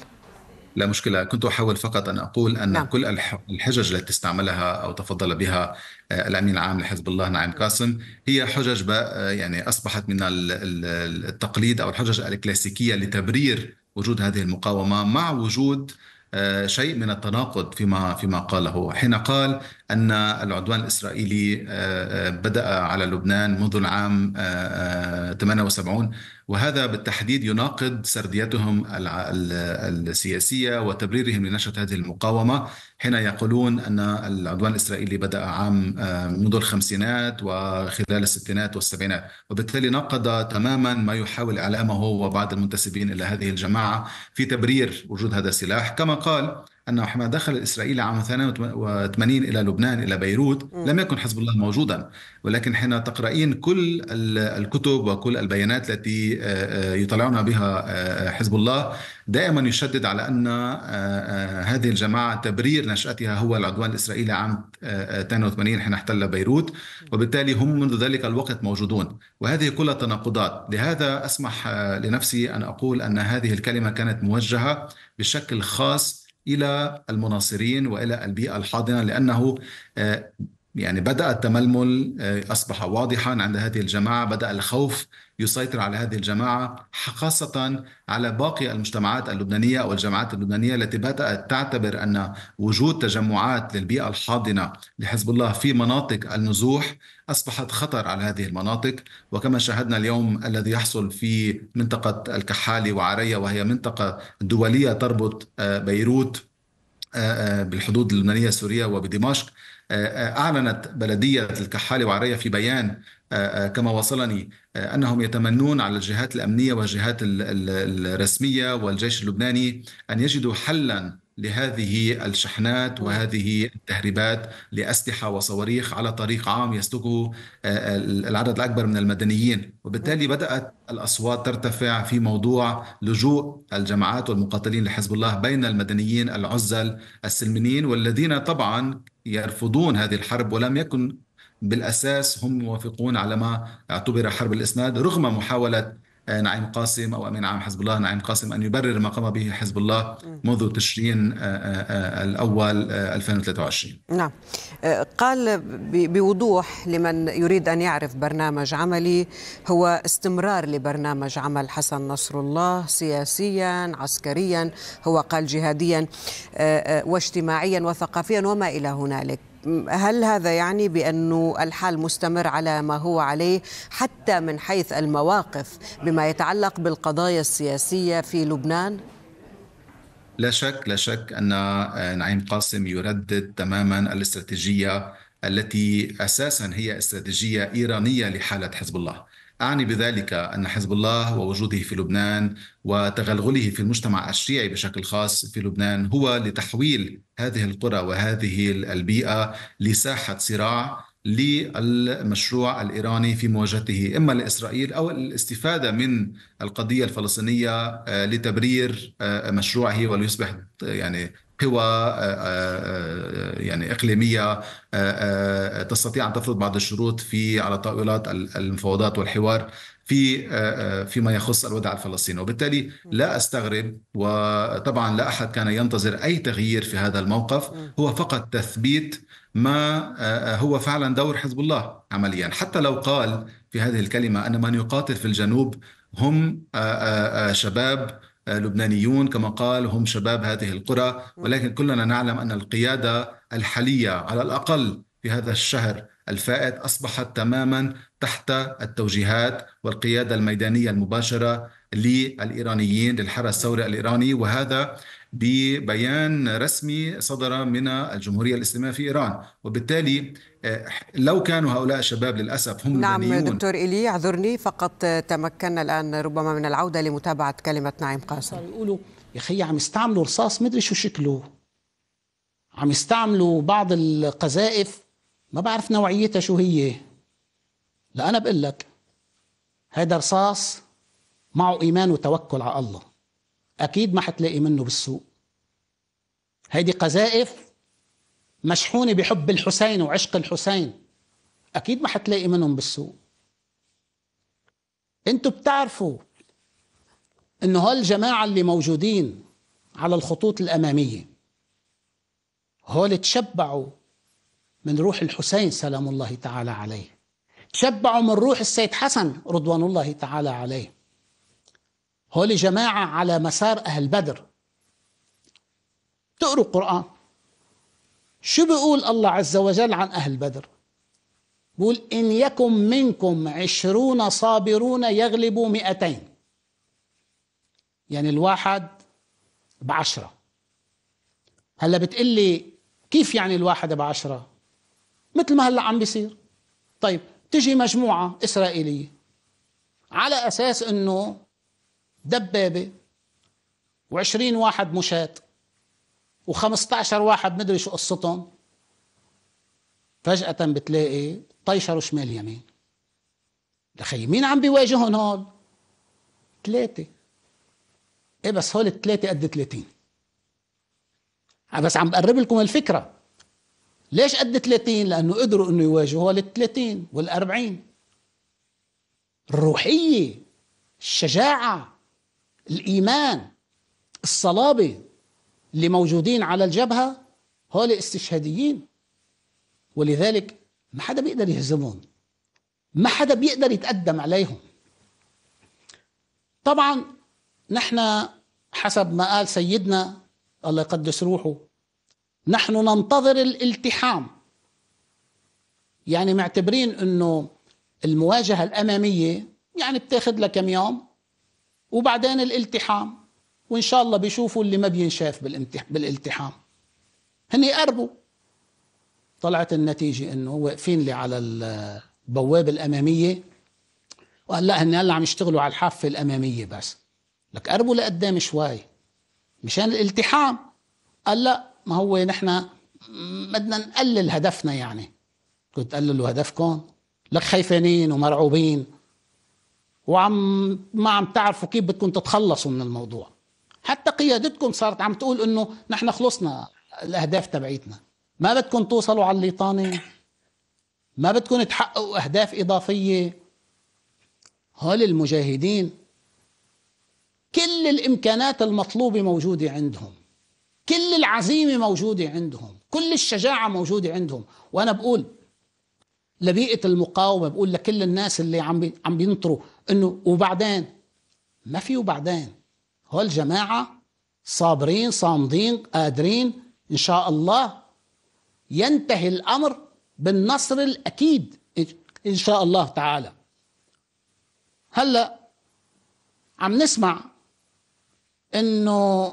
لا مشكلة كنت أحاول فقط أن أقول أن نعم. كل الحجج التي استعملها أو تفضل بها آه، الأمين العام لحزب الله نعيم قاسم هي حجج يعني أصبحت من التقليد أو الحجج الكلاسيكية لتبرير وجود هذه المقاومة مع وجود آه، شيء من التناقض فيما فيما قاله حين قال ان العدوان الاسرائيلي آه، آه، بدا على لبنان منذ العام 78 وهذا بالتحديد يناقض سرديتهم السياسيه وتبريرهم لنشره هذه المقاومه حين يقولون ان العدوان الاسرائيلي بدا عام آه، منذ الخمسينات وخلال الستينات والسبعينات وبالتالي ناقض تماما ما يحاول اعلامه وبعض المنتسبين الى هذه الجماعه في تبرير وجود هذا السلاح كما قال أنه حما دخل الإسرائيلي عام 82 إلى لبنان إلى بيروت لم يكن حزب الله موجودا ولكن حين تقرأين كل الكتب وكل البيانات التي آه، آه، يطلعون بها آه، حزب الله دائما يشدد على أن هذه الجماعة تبرير نشأتها هو العدوان الإسرائيلي عام 82 حين احتل بيروت وبالتالي هم منذ ذلك الوقت موجودون وهذه كلها تناقضات لهذا أسمح لنفسي أن أقول أن هذه الكلمة كانت موجهة بشكل خاص الى المناصرين والى البيئه الحاضنه لانه آه، يعني بدا التململ آه، اصبح واضحا عند هذه الجماعه بدا الخوف يسيطر على هذه الجماعه خاصه على باقي المجتمعات اللبنانيه او الجماعات اللبنانيه التي بدات تعتبر ان وجود تجمعات للبيئه الحاضنه لحزب الله في مناطق النزوح أصبحت خطر على هذه المناطق وكما شاهدنا اليوم الذي يحصل في منطقة الكحالي وعرية وهي منطقة دولية تربط آه، بيروت آه، آه، بالحدود اللبنانية السورية وبدمشق أعلنت بلدية الكحالي وعرية في بيان كما وصلني انهم يتمنون على الجهات الامنيه والجهات الرسميه والجيش اللبناني ان يجدوا حلا لهذه الشحنات وهذه التهريبات لأسلحة وصواريخ على طريق عام يسلكه آه، العدد الأكبر من المدنيين وبالتالي بدأت الأصوات ترتفع في موضوع لجوء الجماعات والمقاتلين لحزب الله بين المدنيين العزل السلميين والذين طبعا يرفضون هذه الحرب ولم يكن بالأساس هم موافقون على ما اعتبر حرب الإسناد رغم محاولة آه، نعيم قاسم او امين عام حزب الله نعيم قاسم ان يبرر ما قام به حزب الله منذ تشرين آه، آه، الاول 2023 نعم قال بوضوح لمن يريد ان يعرف برنامج عملي هو استمرار لبرنامج عمل حسن نصر الله سياسيا عسكريا هو قال جهاديا واجتماعيا وثقافيا وما الى هنالك هل هذا يعني بأنه الحال مستمر على ما هو عليه حتى من حيث المواقف بما يتعلق بالقضايا السياسية في لبنان؟ لا شك لا شك أن آه، نعيم قاسم يردد تماما الاستراتيجية التي أساسا هي استراتيجية إيرانية لحالة حزب الله أعني بذلك أن حزب الله ووجوده في لبنان وتغلغله في المجتمع الشيعي بشكل خاص في لبنان هو لتحويل هذه القرى وهذه البيئة لساحة صراع للمشروع الإيراني في مواجهته إما لإسرائيل أو الاستفادة من القضية الفلسطينية آه، لتبرير آه، مشروعه وليصبح يعني قوى آه، آه، آه، يعني اقليميه تستطيع ان تفرض بعض الشروط في على طاولات المفاوضات والحوار في فيما يخص الوضع الفلسطيني وبالتالي لا استغرب وطبعا لا احد كان ينتظر اي تغيير في هذا الموقف هو فقط تثبيت ما هو فعلا دور حزب الله عمليا حتى لو قال في هذه الكلمه ان من يقاتل في الجنوب هم شباب لبنانيون كما قال هم شباب هذه القرى ولكن كلنا نعلم أن القيادة الحالية على الأقل في هذا الشهر الفائت أصبحت تماما تحت التوجيهات والقيادة الميدانية المباشرة للإيرانيين للحرس الثوري الإيراني وهذا ببيان رسمي صدر من الجمهورية الإسلامية في إيران وبالتالي آه، لو كانوا هؤلاء الشباب للأسف هم نعم نعم دكتور إلي اعذرني فقط تمكنا الآن ربما من العودة لمتابعة كلمة نعيم قاسم يقولوا يا أخي عم يستعملوا رصاص مدري شو شكله عم يستعملوا بعض القذائف ما بعرف نوعيتها شو هي لا أنا بقول لك هذا رصاص معه إيمان وتوكل على الله أكيد ما حتلاقي منه بالسوق هيدي قذائف مشحونة بحب الحسين وعشق الحسين أكيد ما حتلاقي منهم بالسوق أنتوا بتعرفوا إنه هالجماعة اللي موجودين على الخطوط الأمامية هول تشبعوا من روح الحسين سلام الله تعالى عليه تشبعوا من روح السيد حسن رضوان الله تعالى عليه هول جماعة على مسار أهل بدر تقروا القرآن شو بيقول الله عز وجل عن أهل بدر بقول إن يكن منكم عشرون صابرون يغلبوا مئتين يعني الواحد بعشرة هلا بتقلي كيف يعني الواحد بعشرة مثل ما هلا عم بيصير طيب تجي مجموعة إسرائيلية على أساس أنه دبابة وعشرين واحد مشاة وخمسة واحد مدري شو قصتهم فجأة بتلاقي طيشروا شمال يمين لخي مين عم بيواجههم هول ثلاثة ايه بس هول الثلاثة قد 30 آه، بس عم بقرب لكم الفكرة ليش قد 30 لأنه قدروا أنه يواجهوا هول الثلاثين والاربعين الروحية الشجاعة الإيمان الصلابة اللي موجودين على الجبهة هول استشهاديين ولذلك ما حدا بيقدر يهزمهم ما حدا بيقدر يتقدم عليهم طبعا نحن حسب ما قال سيدنا الله يقدس روحه نحن ننتظر الالتحام يعني معتبرين انه المواجهة الأمامية يعني بتاخذ لها كم يوم وبعدين الالتحام وان شاء الله بيشوفوا اللي ما بينشاف بالالتحام هن قربوا طلعت النتيجه انه واقفين لي على البوابه الاماميه وقال لا هن هلا عم يشتغلوا على الحافه الاماميه بس لك قربوا لقدام شوي مشان الالتحام قال لا ما هو نحن بدنا نقلل هدفنا يعني كنت قللوا هدفكم لك خيفانين ومرعوبين وعم ما عم تعرفوا كيف بدكم تتخلصوا من الموضوع حتى قيادتكم صارت عم تقول انه نحن خلصنا الاهداف تبعيتنا ما بدكم توصلوا على الليطانه ما بدكم تحققوا اهداف اضافيه هول المجاهدين كل الامكانات المطلوبه موجوده عندهم كل العزيمه موجوده عندهم كل الشجاعه موجوده عندهم وانا بقول لبيئه المقاومه بقول لكل الناس اللي عم عم بينطروا انه وبعدين ما في وبعدين هو الجماعة صابرين صامدين قادرين ان شاء الله ينتهي الامر بالنصر الاكيد ان شاء الله تعالى هلا عم نسمع انه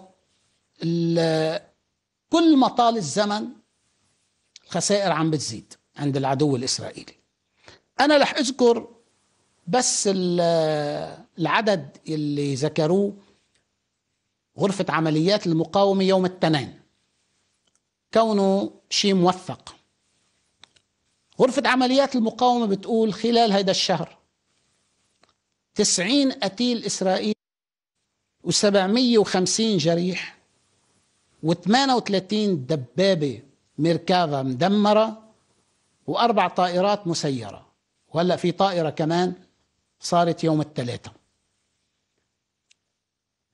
كل ما طال الزمن الخسائر عم بتزيد عند العدو الاسرائيلي انا رح اذكر بس العدد اللي ذكروه غرفة عمليات المقاومة يوم التنين كونه شيء موثق غرفة عمليات المقاومة بتقول خلال هذا الشهر تسعين قتيل إسرائيل وسبعمية وخمسين جريح وثمانية وثلاثين دبابة ميركافا مدمرة وأربع طائرات مسيرة وهلأ في طائرة كمان صارت يوم الثلاثاء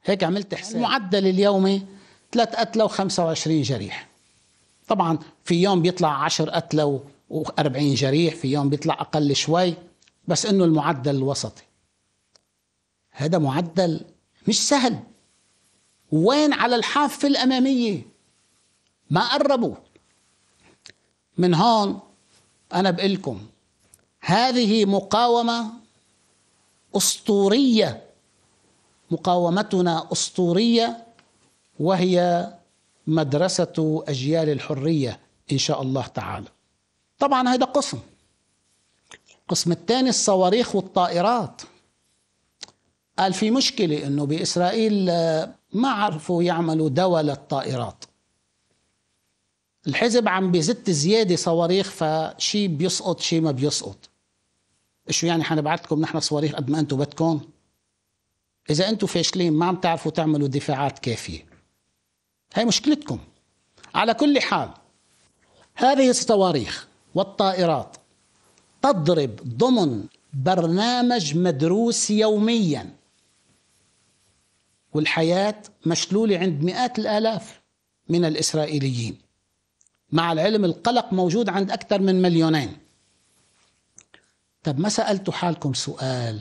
هيك عملت حساب المعدل اليومي ثلاث قتلى و25 جريح طبعا في يوم بيطلع 10 قتلى و40 جريح في يوم بيطلع اقل شوي بس انه المعدل الوسطي هذا معدل مش سهل وين على الحافة الأمامية ما قربوا من هون أنا بقول لكم هذه مقاومة اسطوريه مقاومتنا اسطوريه وهي مدرسه اجيال الحريه ان شاء الله تعالى طبعا هذا قسم القسم الثاني الصواريخ والطائرات قال في مشكلة إنه بإسرائيل آه، ما عرفوا يعملوا دواء للطائرات الحزب عم بيزت زيادة صواريخ فشي بيسقط شي ما بيسقط شو يعني حنبعث لكم نحن صواريخ قد ما انتم بدكم اذا انتم فاشلين ما عم تعرفوا تعملوا دفاعات كافيه هي مشكلتكم على كل حال هذه الصواريخ والطائرات تضرب ضمن برنامج مدروس يوميا والحياة مشلولة عند مئات الآلاف من الإسرائيليين مع العلم القلق موجود عند أكثر من مليونين طب ما سألتوا حالكم سؤال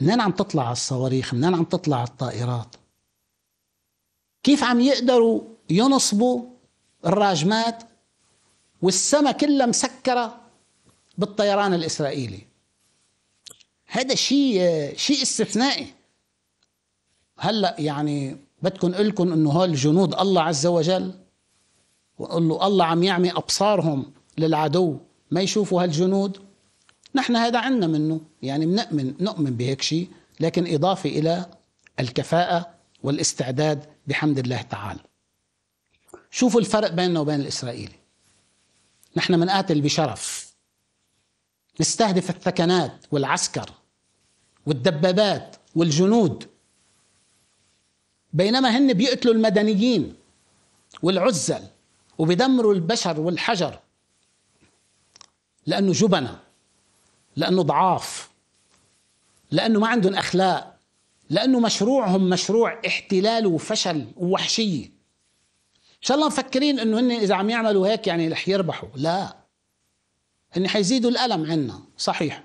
منين عم تطلع الصواريخ منين عم تطلع الطائرات كيف عم يقدروا ينصبوا الراجمات والسماء كلها مسكرة بالطيران الإسرائيلي هذا شيء شيء استثنائي هلا يعني بدكم اقول لكم انه هول جنود الله عز وجل واقول له الله عم يعمي ابصارهم للعدو ما يشوفوا هالجنود نحن هذا عنا منه يعني بنؤمن نؤمن بهيك شيء لكن إضافة إلى الكفاءة والاستعداد بحمد الله تعالى شوفوا الفرق بيننا وبين الإسرائيلي نحن منقاتل بشرف نستهدف الثكنات والعسكر والدبابات والجنود بينما هن بيقتلوا المدنيين والعزل وبيدمروا البشر والحجر لأنه جبنة لأنه ضعاف لأنه ما عندهم أخلاق لأنه مشروعهم مشروع احتلال وفشل ووحشية إن شاء الله مفكرين أنه هن إذا عم يعملوا هيك يعني رح يربحوا لا هن حيزيدوا الألم عنا صحيح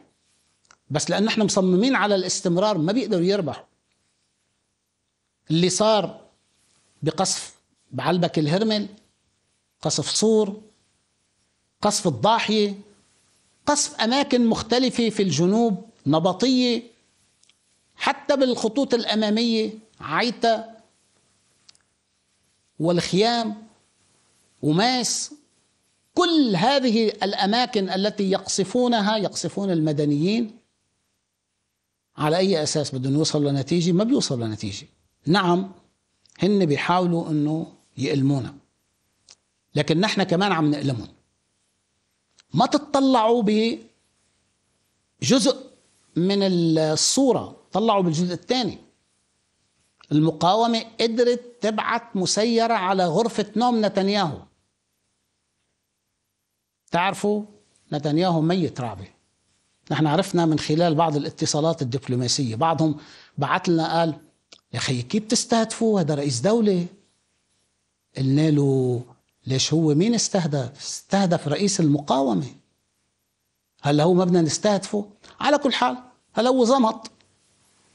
بس لأن احنا مصممين على الاستمرار ما بيقدروا يربحوا اللي صار بقصف بعلبك الهرمل قصف صور قصف الضاحية قصف أماكن مختلفة في الجنوب نبطية حتى بالخطوط الأمامية عيتا والخيام وماس كل هذه الأماكن التي يقصفونها يقصفون المدنيين على أي أساس بدهم يوصلوا لنتيجة ما بيوصلوا لنتيجة نعم هن بيحاولوا أنه يألمونا لكن نحن كمان عم نألمهم ما تتطلعوا بجزء من الصورة طلعوا بالجزء الثاني المقاومة قدرت تبعت مسيرة على غرفة نوم نتنياهو تعرفوا نتنياهو ميت رعبه نحن عرفنا من خلال بعض الاتصالات الدبلوماسية بعضهم بعت لنا قال يا أخي كيف تستهدفوا هذا رئيس دولة قلنا له ليش هو مين استهدف؟ استهدف رئيس المقاومة هلا هو ما بدنا نستهدفه؟ على كل حال هل هو زمط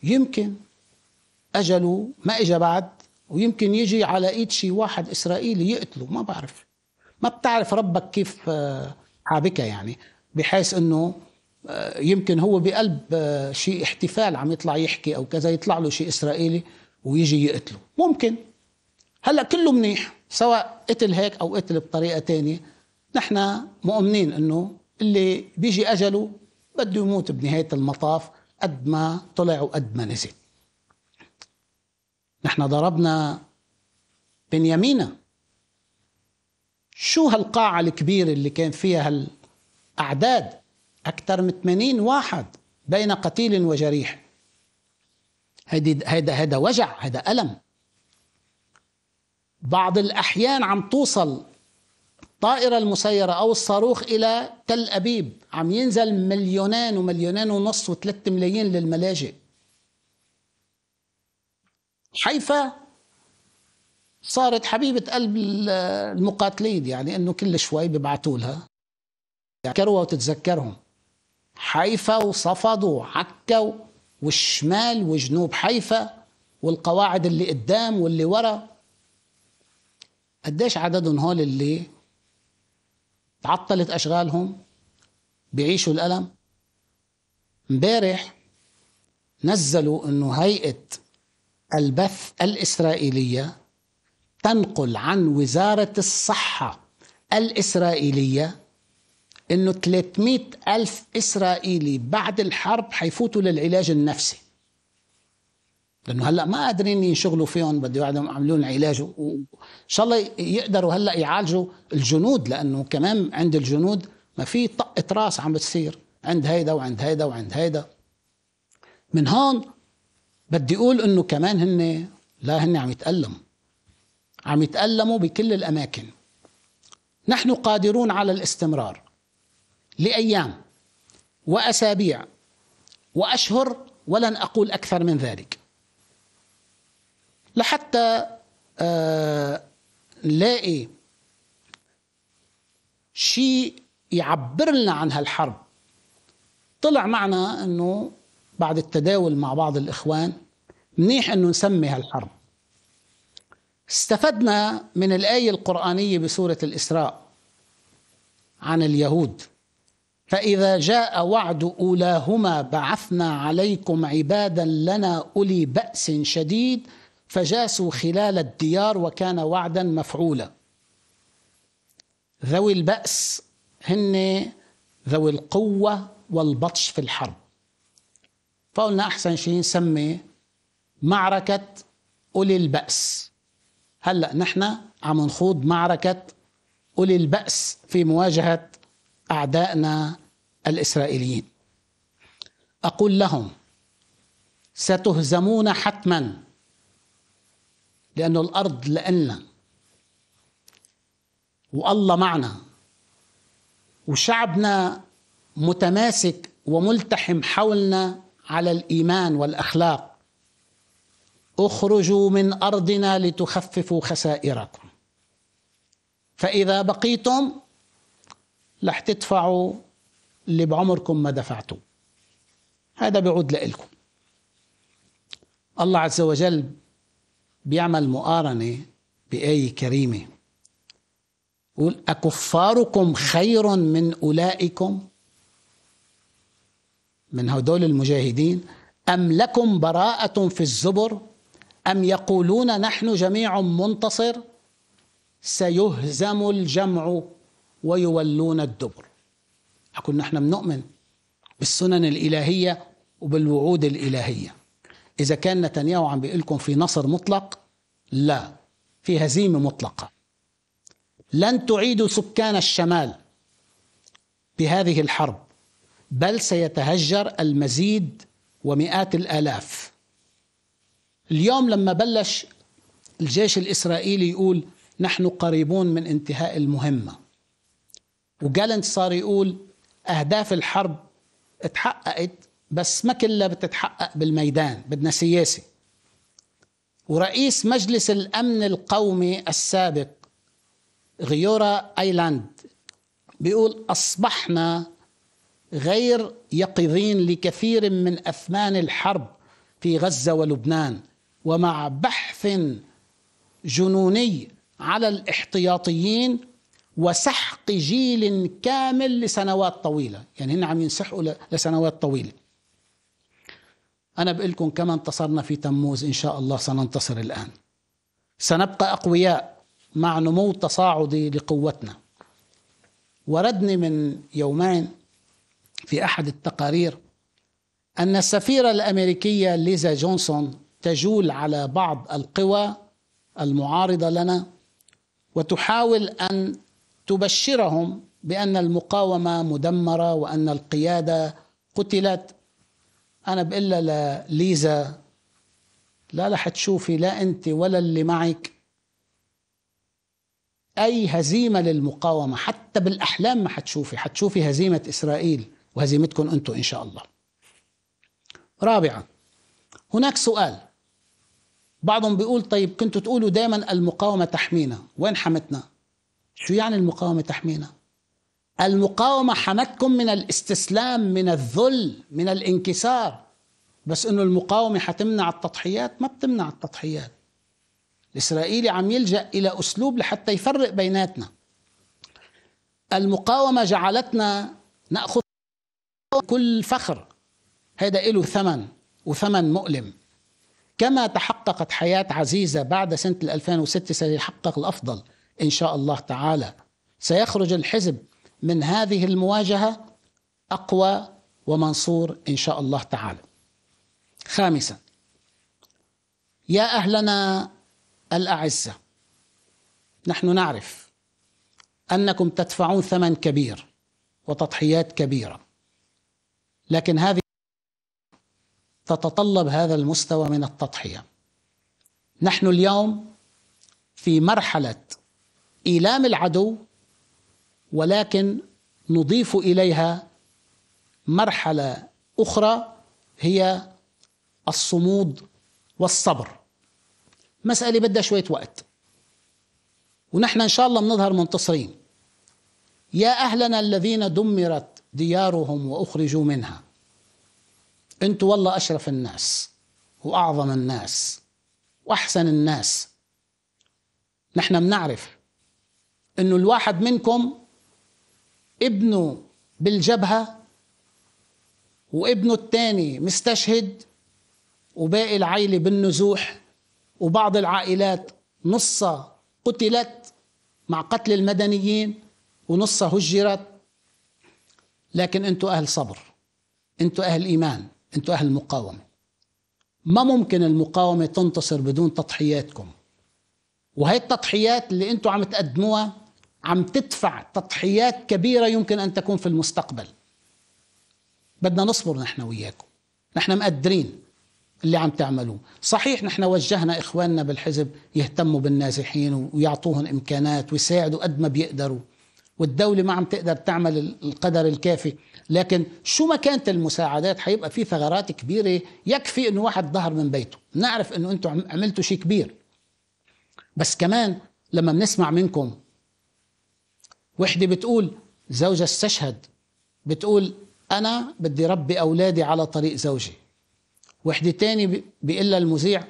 يمكن أجله ما إجا بعد ويمكن يجي على إيد شي واحد إسرائيلي يقتله ما بعرف ما بتعرف ربك كيف آه، حابكة يعني بحيث أنه آه، يمكن هو بقلب آه، شيء احتفال عم يطلع يحكي أو كذا يطلع له شيء إسرائيلي ويجي يقتله ممكن هلا كله منيح سواء قتل هيك او قتل بطريقه تانية نحن مؤمنين انه اللي بيجي اجله بده يموت بنهايه المطاف قد ما طلع وقد ما نزل نحن ضربنا بنيامينا شو هالقاعة الكبيرة اللي كان فيها هالأعداد أكثر من 80 واحد بين قتيل وجريح هيدا هيدا هيدا وجع هيدا ألم بعض الأحيان عم توصل الطائرة المسيرة أو الصاروخ إلى تل أبيب عم ينزل مليونين ومليونين ونص وثلاثة ملايين للملاجئ حيفا صارت حبيبة قلب المقاتلين يعني أنه كل شوي ببعتوا لها يذكروها وتتذكرهم حيفا وصفد وعكا والشمال وجنوب حيفا والقواعد اللي قدام واللي ورا قديش عددهم هول اللي تعطلت أشغالهم بيعيشوا الألم امبارح نزلوا انه هيئة البث الإسرائيلية تنقل عن وزارة الصحة الإسرائيلية انه 300 ألف إسرائيلي بعد الحرب حيفوتوا للعلاج النفسي لانه هلا ما قادرين ينشغلوا فيهم بده يقعدوا يعملوا لهم علاج وان شاء الله يقدروا هلا يعالجوا الجنود لانه كمان عند الجنود ما في طقه راس عم بتصير عند هيدا وعند هيدا وعند هيدا من هون بدي اقول انه كمان هن لا هن عم يتألموا عم يتألموا بكل الاماكن نحن قادرون على الاستمرار لايام واسابيع واشهر ولن اقول اكثر من ذلك لحتى آه، نلاقي شيء يعبر لنا عن هالحرب طلع معنا انه بعد التداول مع بعض الاخوان منيح انه نسمي هالحرب استفدنا من الايه القرانيه بسوره الاسراء عن اليهود فاذا جاء وعد اولاهما بعثنا عليكم عبادا لنا اولي باس شديد فجاسوا خلال الديار وكان وعدا مفعولا ذوي البأس هن ذوي القوة والبطش في الحرب فقلنا أحسن شيء نسمي معركة أولي البأس هلأ نحن عم نخوض معركة أولي البأس في مواجهة أعدائنا الإسرائيليين أقول لهم ستهزمون حتما لأنه الأرض لألنا والله معنا وشعبنا متماسك وملتحم حولنا على الإيمان والأخلاق اخرجوا من أرضنا لتخففوا خسائركم فإذا بقيتم رح تدفعوا اللي بعمركم ما دفعتوه هذا بيعود لإلكم الله عز وجل بيعمل مقارنة بآية كريمة يقول أكفاركم خير من أولئكم من هدول المجاهدين أم لكم براءة في الزبر أم يقولون نحن جميع منتصر سيهزم الجمع ويولون الدبر أقول نحن بنؤمن بالسنن الإلهية وبالوعود الإلهية إذا كان نتنياهو عم بيقول لكم في نصر مطلق لا في هزيمة مطلقة لن تعيدوا سكان الشمال بهذه الحرب بل سيتهجر المزيد ومئات الآلاف اليوم لما بلش الجيش الإسرائيلي يقول نحن قريبون من انتهاء المهمة وجالنت صار يقول أهداف الحرب اتحققت بس ما كلها بتتحقق بالميدان بدنا سياسة ورئيس مجلس الأمن القومي السابق غيورا أيلاند بيقول أصبحنا غير يقظين لكثير من أثمان الحرب في غزة ولبنان ومع بحث جنوني على الاحتياطيين وسحق جيل كامل لسنوات طويلة يعني هن عم ينسحقوا لسنوات طويلة أنا بقول لكم كما انتصرنا في تموز إن شاء الله سننتصر الآن سنبقى أقوياء مع نمو تصاعدي لقوتنا وردني من يومين في أحد التقارير أن السفيرة الأمريكية ليزا جونسون تجول على بعض القوى المعارضة لنا وتحاول أن تبشرهم بأن المقاومة مدمرة وأن القيادة قتلت أنا بقول لها لليزا لا رح تشوفي لا أنت ولا اللي معك أي هزيمة للمقاومة حتى بالأحلام ما حتشوفي حتشوفي هزيمة إسرائيل وهزيمتكم أنتم إن شاء الله رابعا هناك سؤال بعضهم بيقول طيب كنتوا تقولوا دائما المقاومة تحمينا وين حمتنا شو يعني المقاومة تحمينا المقاومة حمتكم من الاستسلام من الذل من الانكسار بس انه المقاومة حتمنع التضحيات ما بتمنع التضحيات الإسرائيلي عم يلجأ إلى أسلوب لحتى يفرق بيناتنا المقاومة جعلتنا نأخذ كل فخر هذا له ثمن وثمن مؤلم كما تحققت حياة عزيزة بعد سنة 2006 سيحقق الأفضل إن شاء الله تعالى سيخرج الحزب من هذه المواجهه اقوى ومنصور ان شاء الله تعالى. خامسا يا اهلنا الاعزه نحن نعرف انكم تدفعون ثمن كبير وتضحيات كبيره لكن هذه تتطلب هذا المستوى من التضحيه نحن اليوم في مرحله ايلام العدو ولكن نضيف اليها مرحله اخرى هي الصمود والصبر مساله بدها شويه وقت ونحن ان شاء الله بنظهر منتصرين يا اهلنا الذين دمرت ديارهم واخرجوا منها انتم والله اشرف الناس واعظم الناس واحسن الناس نحن بنعرف انه الواحد منكم ابنه بالجبهة وابنه الثاني مستشهد وباقي العيلة بالنزوح وبعض العائلات نصها قتلت مع قتل المدنيين ونصها هجرت لكن انتوا اهل صبر انتوا اهل ايمان انتوا اهل مقاومه ما ممكن المقاومه تنتصر بدون تضحياتكم وهي التضحيات اللي انتوا عم تقدموها عم تدفع تضحيات كبيرة يمكن أن تكون في المستقبل بدنا نصبر نحن وياكم نحن مقدرين اللي عم تعملوه صحيح نحن وجهنا إخواننا بالحزب يهتموا بالنازحين ويعطوهم إمكانات ويساعدوا قد ما بيقدروا والدولة ما عم تقدر تعمل القدر الكافي لكن شو ما كانت المساعدات حيبقى في ثغرات كبيرة يكفي انه واحد ظهر من بيته نعرف انه انتم عملتوا شيء كبير بس كمان لما بنسمع منكم وحدة بتقول زوجة استشهد بتقول أنا بدي ربي أولادي على طريق زوجي وحدة تاني بيقول لها المذيع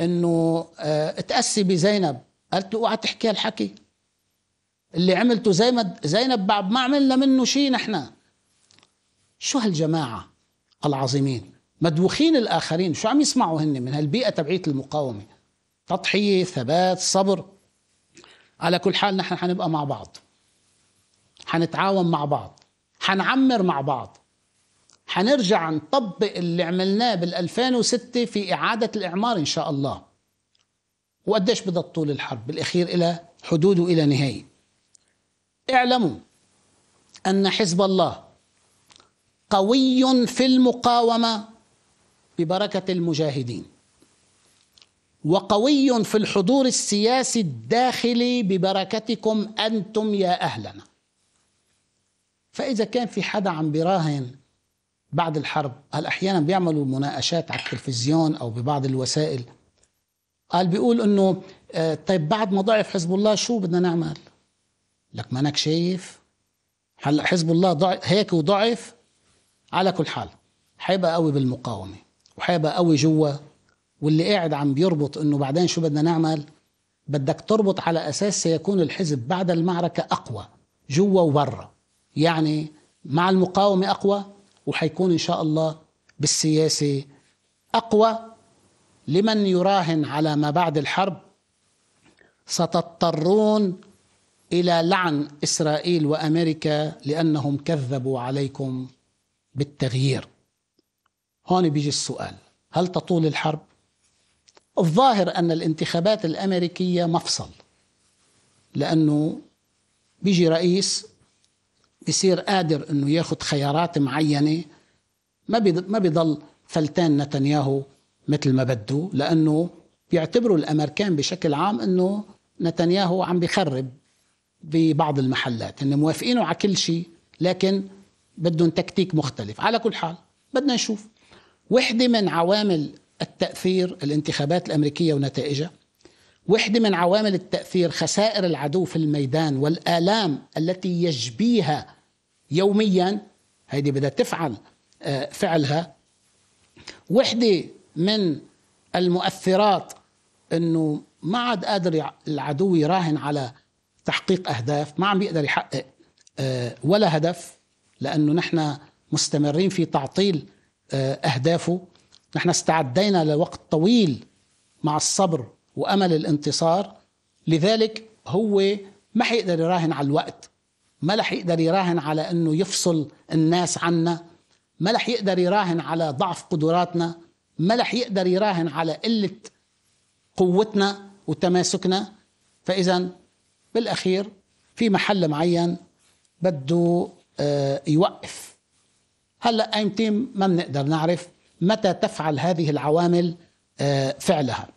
إنه آه، اتأسي بزينب قالت له اوعى تحكي هالحكي اللي عملته زي ما زينب بعد ما عملنا منه شيء نحن شو هالجماعة العظيمين مدوخين الآخرين شو عم يسمعوا هن من هالبيئة تبعيت المقاومة تضحية ثبات صبر على كل حال نحن حنبقى مع بعض حنتعاون مع بعض حنعمر مع بعض حنرجع نطبق اللي عملناه بال2006 في إعادة الإعمار إن شاء الله وقديش بدها طول الحرب بالأخير إلى حدود وإلى نهاية اعلموا أن حزب الله قوي في المقاومة ببركة المجاهدين وقوي في الحضور السياسي الداخلي ببركتكم أنتم يا أهلنا فإذا كان في حدا عم براهن بعد الحرب هل أحيانا بيعملوا مناقشات على التلفزيون أو ببعض الوسائل قال بيقول انه آه، طيب بعد ما ضعف حزب الله شو بدنا نعمل؟ لك مانك شايف؟ هلا حزب الله ضعف هيك وضعف على كل حال حيبقى قوي بالمقاومه وحيبقى قوي جوا واللي قاعد عم بيربط انه بعدين شو بدنا نعمل؟ بدك تربط على اساس سيكون الحزب بعد المعركه اقوى جوا وبرا يعني مع المقاومة أقوى وحيكون إن شاء الله بالسياسة أقوى لمن يراهن على ما بعد الحرب ستضطرون إلى لعن إسرائيل وأمريكا لأنهم كذبوا عليكم بالتغيير هون بيجي السؤال هل تطول الحرب؟ الظاهر أن الانتخابات الأمريكية مفصل لأنه بيجي رئيس بيصير قادر انه ياخذ خيارات معينه ما ما بيضل فلتان نتنياهو مثل ما بده لانه بيعتبروا الامريكان بشكل عام انه نتنياهو عم بخرب ببعض المحلات انه موافقينه على كل شيء لكن بدهم تكتيك مختلف على كل حال بدنا نشوف وحدة من عوامل التأثير الانتخابات الأمريكية ونتائجها وحدة من عوامل التأثير خسائر العدو في الميدان والآلام التي يجبيها يوميا هيدي بدها تفعل آه، فعلها وحدة من المؤثرات انه ما عاد قادر العدو يراهن على تحقيق اهداف ما عم بيقدر يحقق آه، ولا هدف لانه نحن مستمرين في تعطيل آه، اهدافه نحن استعدينا لوقت طويل مع الصبر وامل الانتصار لذلك هو ما حيقدر يراهن على الوقت ما لح يقدر يراهن على انه يفصل الناس عنا ما لح يقدر يراهن على ضعف قدراتنا ما لح يقدر يراهن على قله قوتنا وتماسكنا فاذا بالاخير في محل معين بده آه، يوقف هلا ايمتى ما بنقدر نعرف متى تفعل هذه العوامل آه، فعلها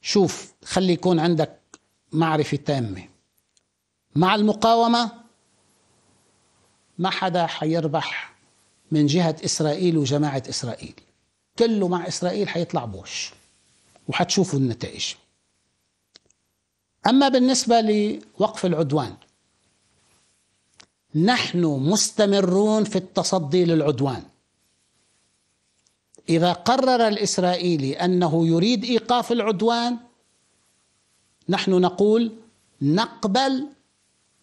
شوف خلي يكون عندك معرفه تامه مع المقاومة ما حدا حيربح من جهة إسرائيل وجماعة إسرائيل كله مع إسرائيل حيطلع بوش وحتشوفوا النتائج أما بالنسبة لوقف العدوان نحن مستمرون في التصدي للعدوان إذا قرر الإسرائيلي أنه يريد إيقاف العدوان نحن نقول نقبل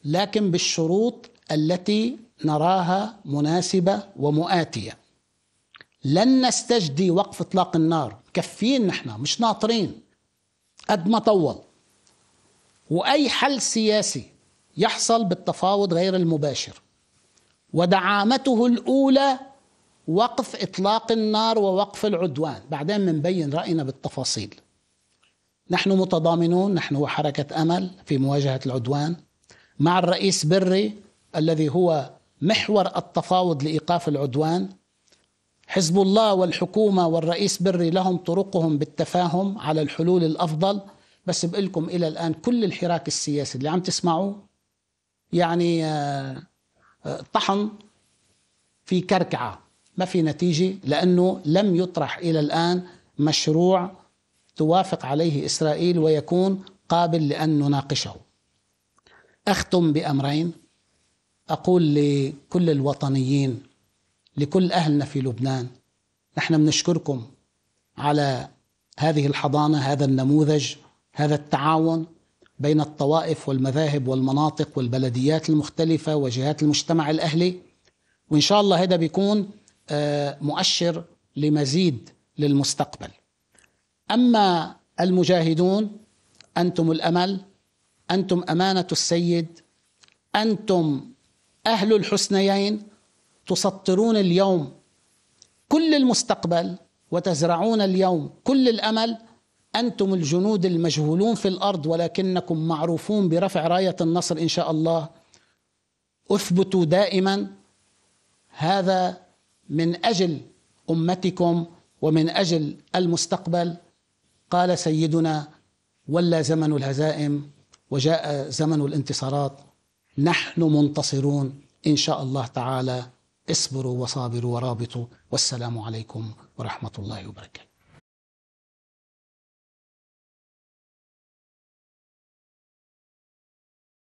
لكن بالشروط التي نراها مناسبه ومؤاتيه لن نستجدي وقف اطلاق النار كفين نحن مش ناطرين قد ما طول واي حل سياسي يحصل بالتفاوض غير المباشر ودعامته الاولى وقف اطلاق النار ووقف العدوان بعدين بنبين راينا بالتفاصيل نحن متضامنون نحن وحركه امل في مواجهه العدوان مع الرئيس بري الذي هو محور التفاوض لايقاف العدوان حزب الله والحكومه والرئيس بري لهم طرقهم بالتفاهم على الحلول الافضل بس بقلكم الى الان كل الحراك السياسي اللي عم تسمعوه يعني آه، آه، طحن في كركعه ما في نتيجه لانه لم يطرح الى الان مشروع توافق عليه اسرائيل ويكون قابل لان نناقشه اختم بامرين اقول لكل الوطنيين لكل اهلنا في لبنان نحن بنشكركم على هذه الحضانه هذا النموذج هذا التعاون بين الطوائف والمذاهب والمناطق والبلديات المختلفه وجهات المجتمع الاهلي وان شاء الله هذا بيكون آه، مؤشر لمزيد للمستقبل اما المجاهدون انتم الامل أنتم أمانة السيد أنتم أهل الحسنيين تسطرون اليوم كل المستقبل وتزرعون اليوم كل الأمل أنتم الجنود المجهولون في الأرض ولكنكم معروفون برفع راية النصر إن شاء الله أثبتوا دائما هذا من أجل أمتكم ومن أجل المستقبل قال سيدنا ولا زمن الهزائم وجاء زمن الانتصارات نحن منتصرون إن شاء الله تعالى اصبروا وصابروا ورابطوا والسلام عليكم ورحمة الله وبركاته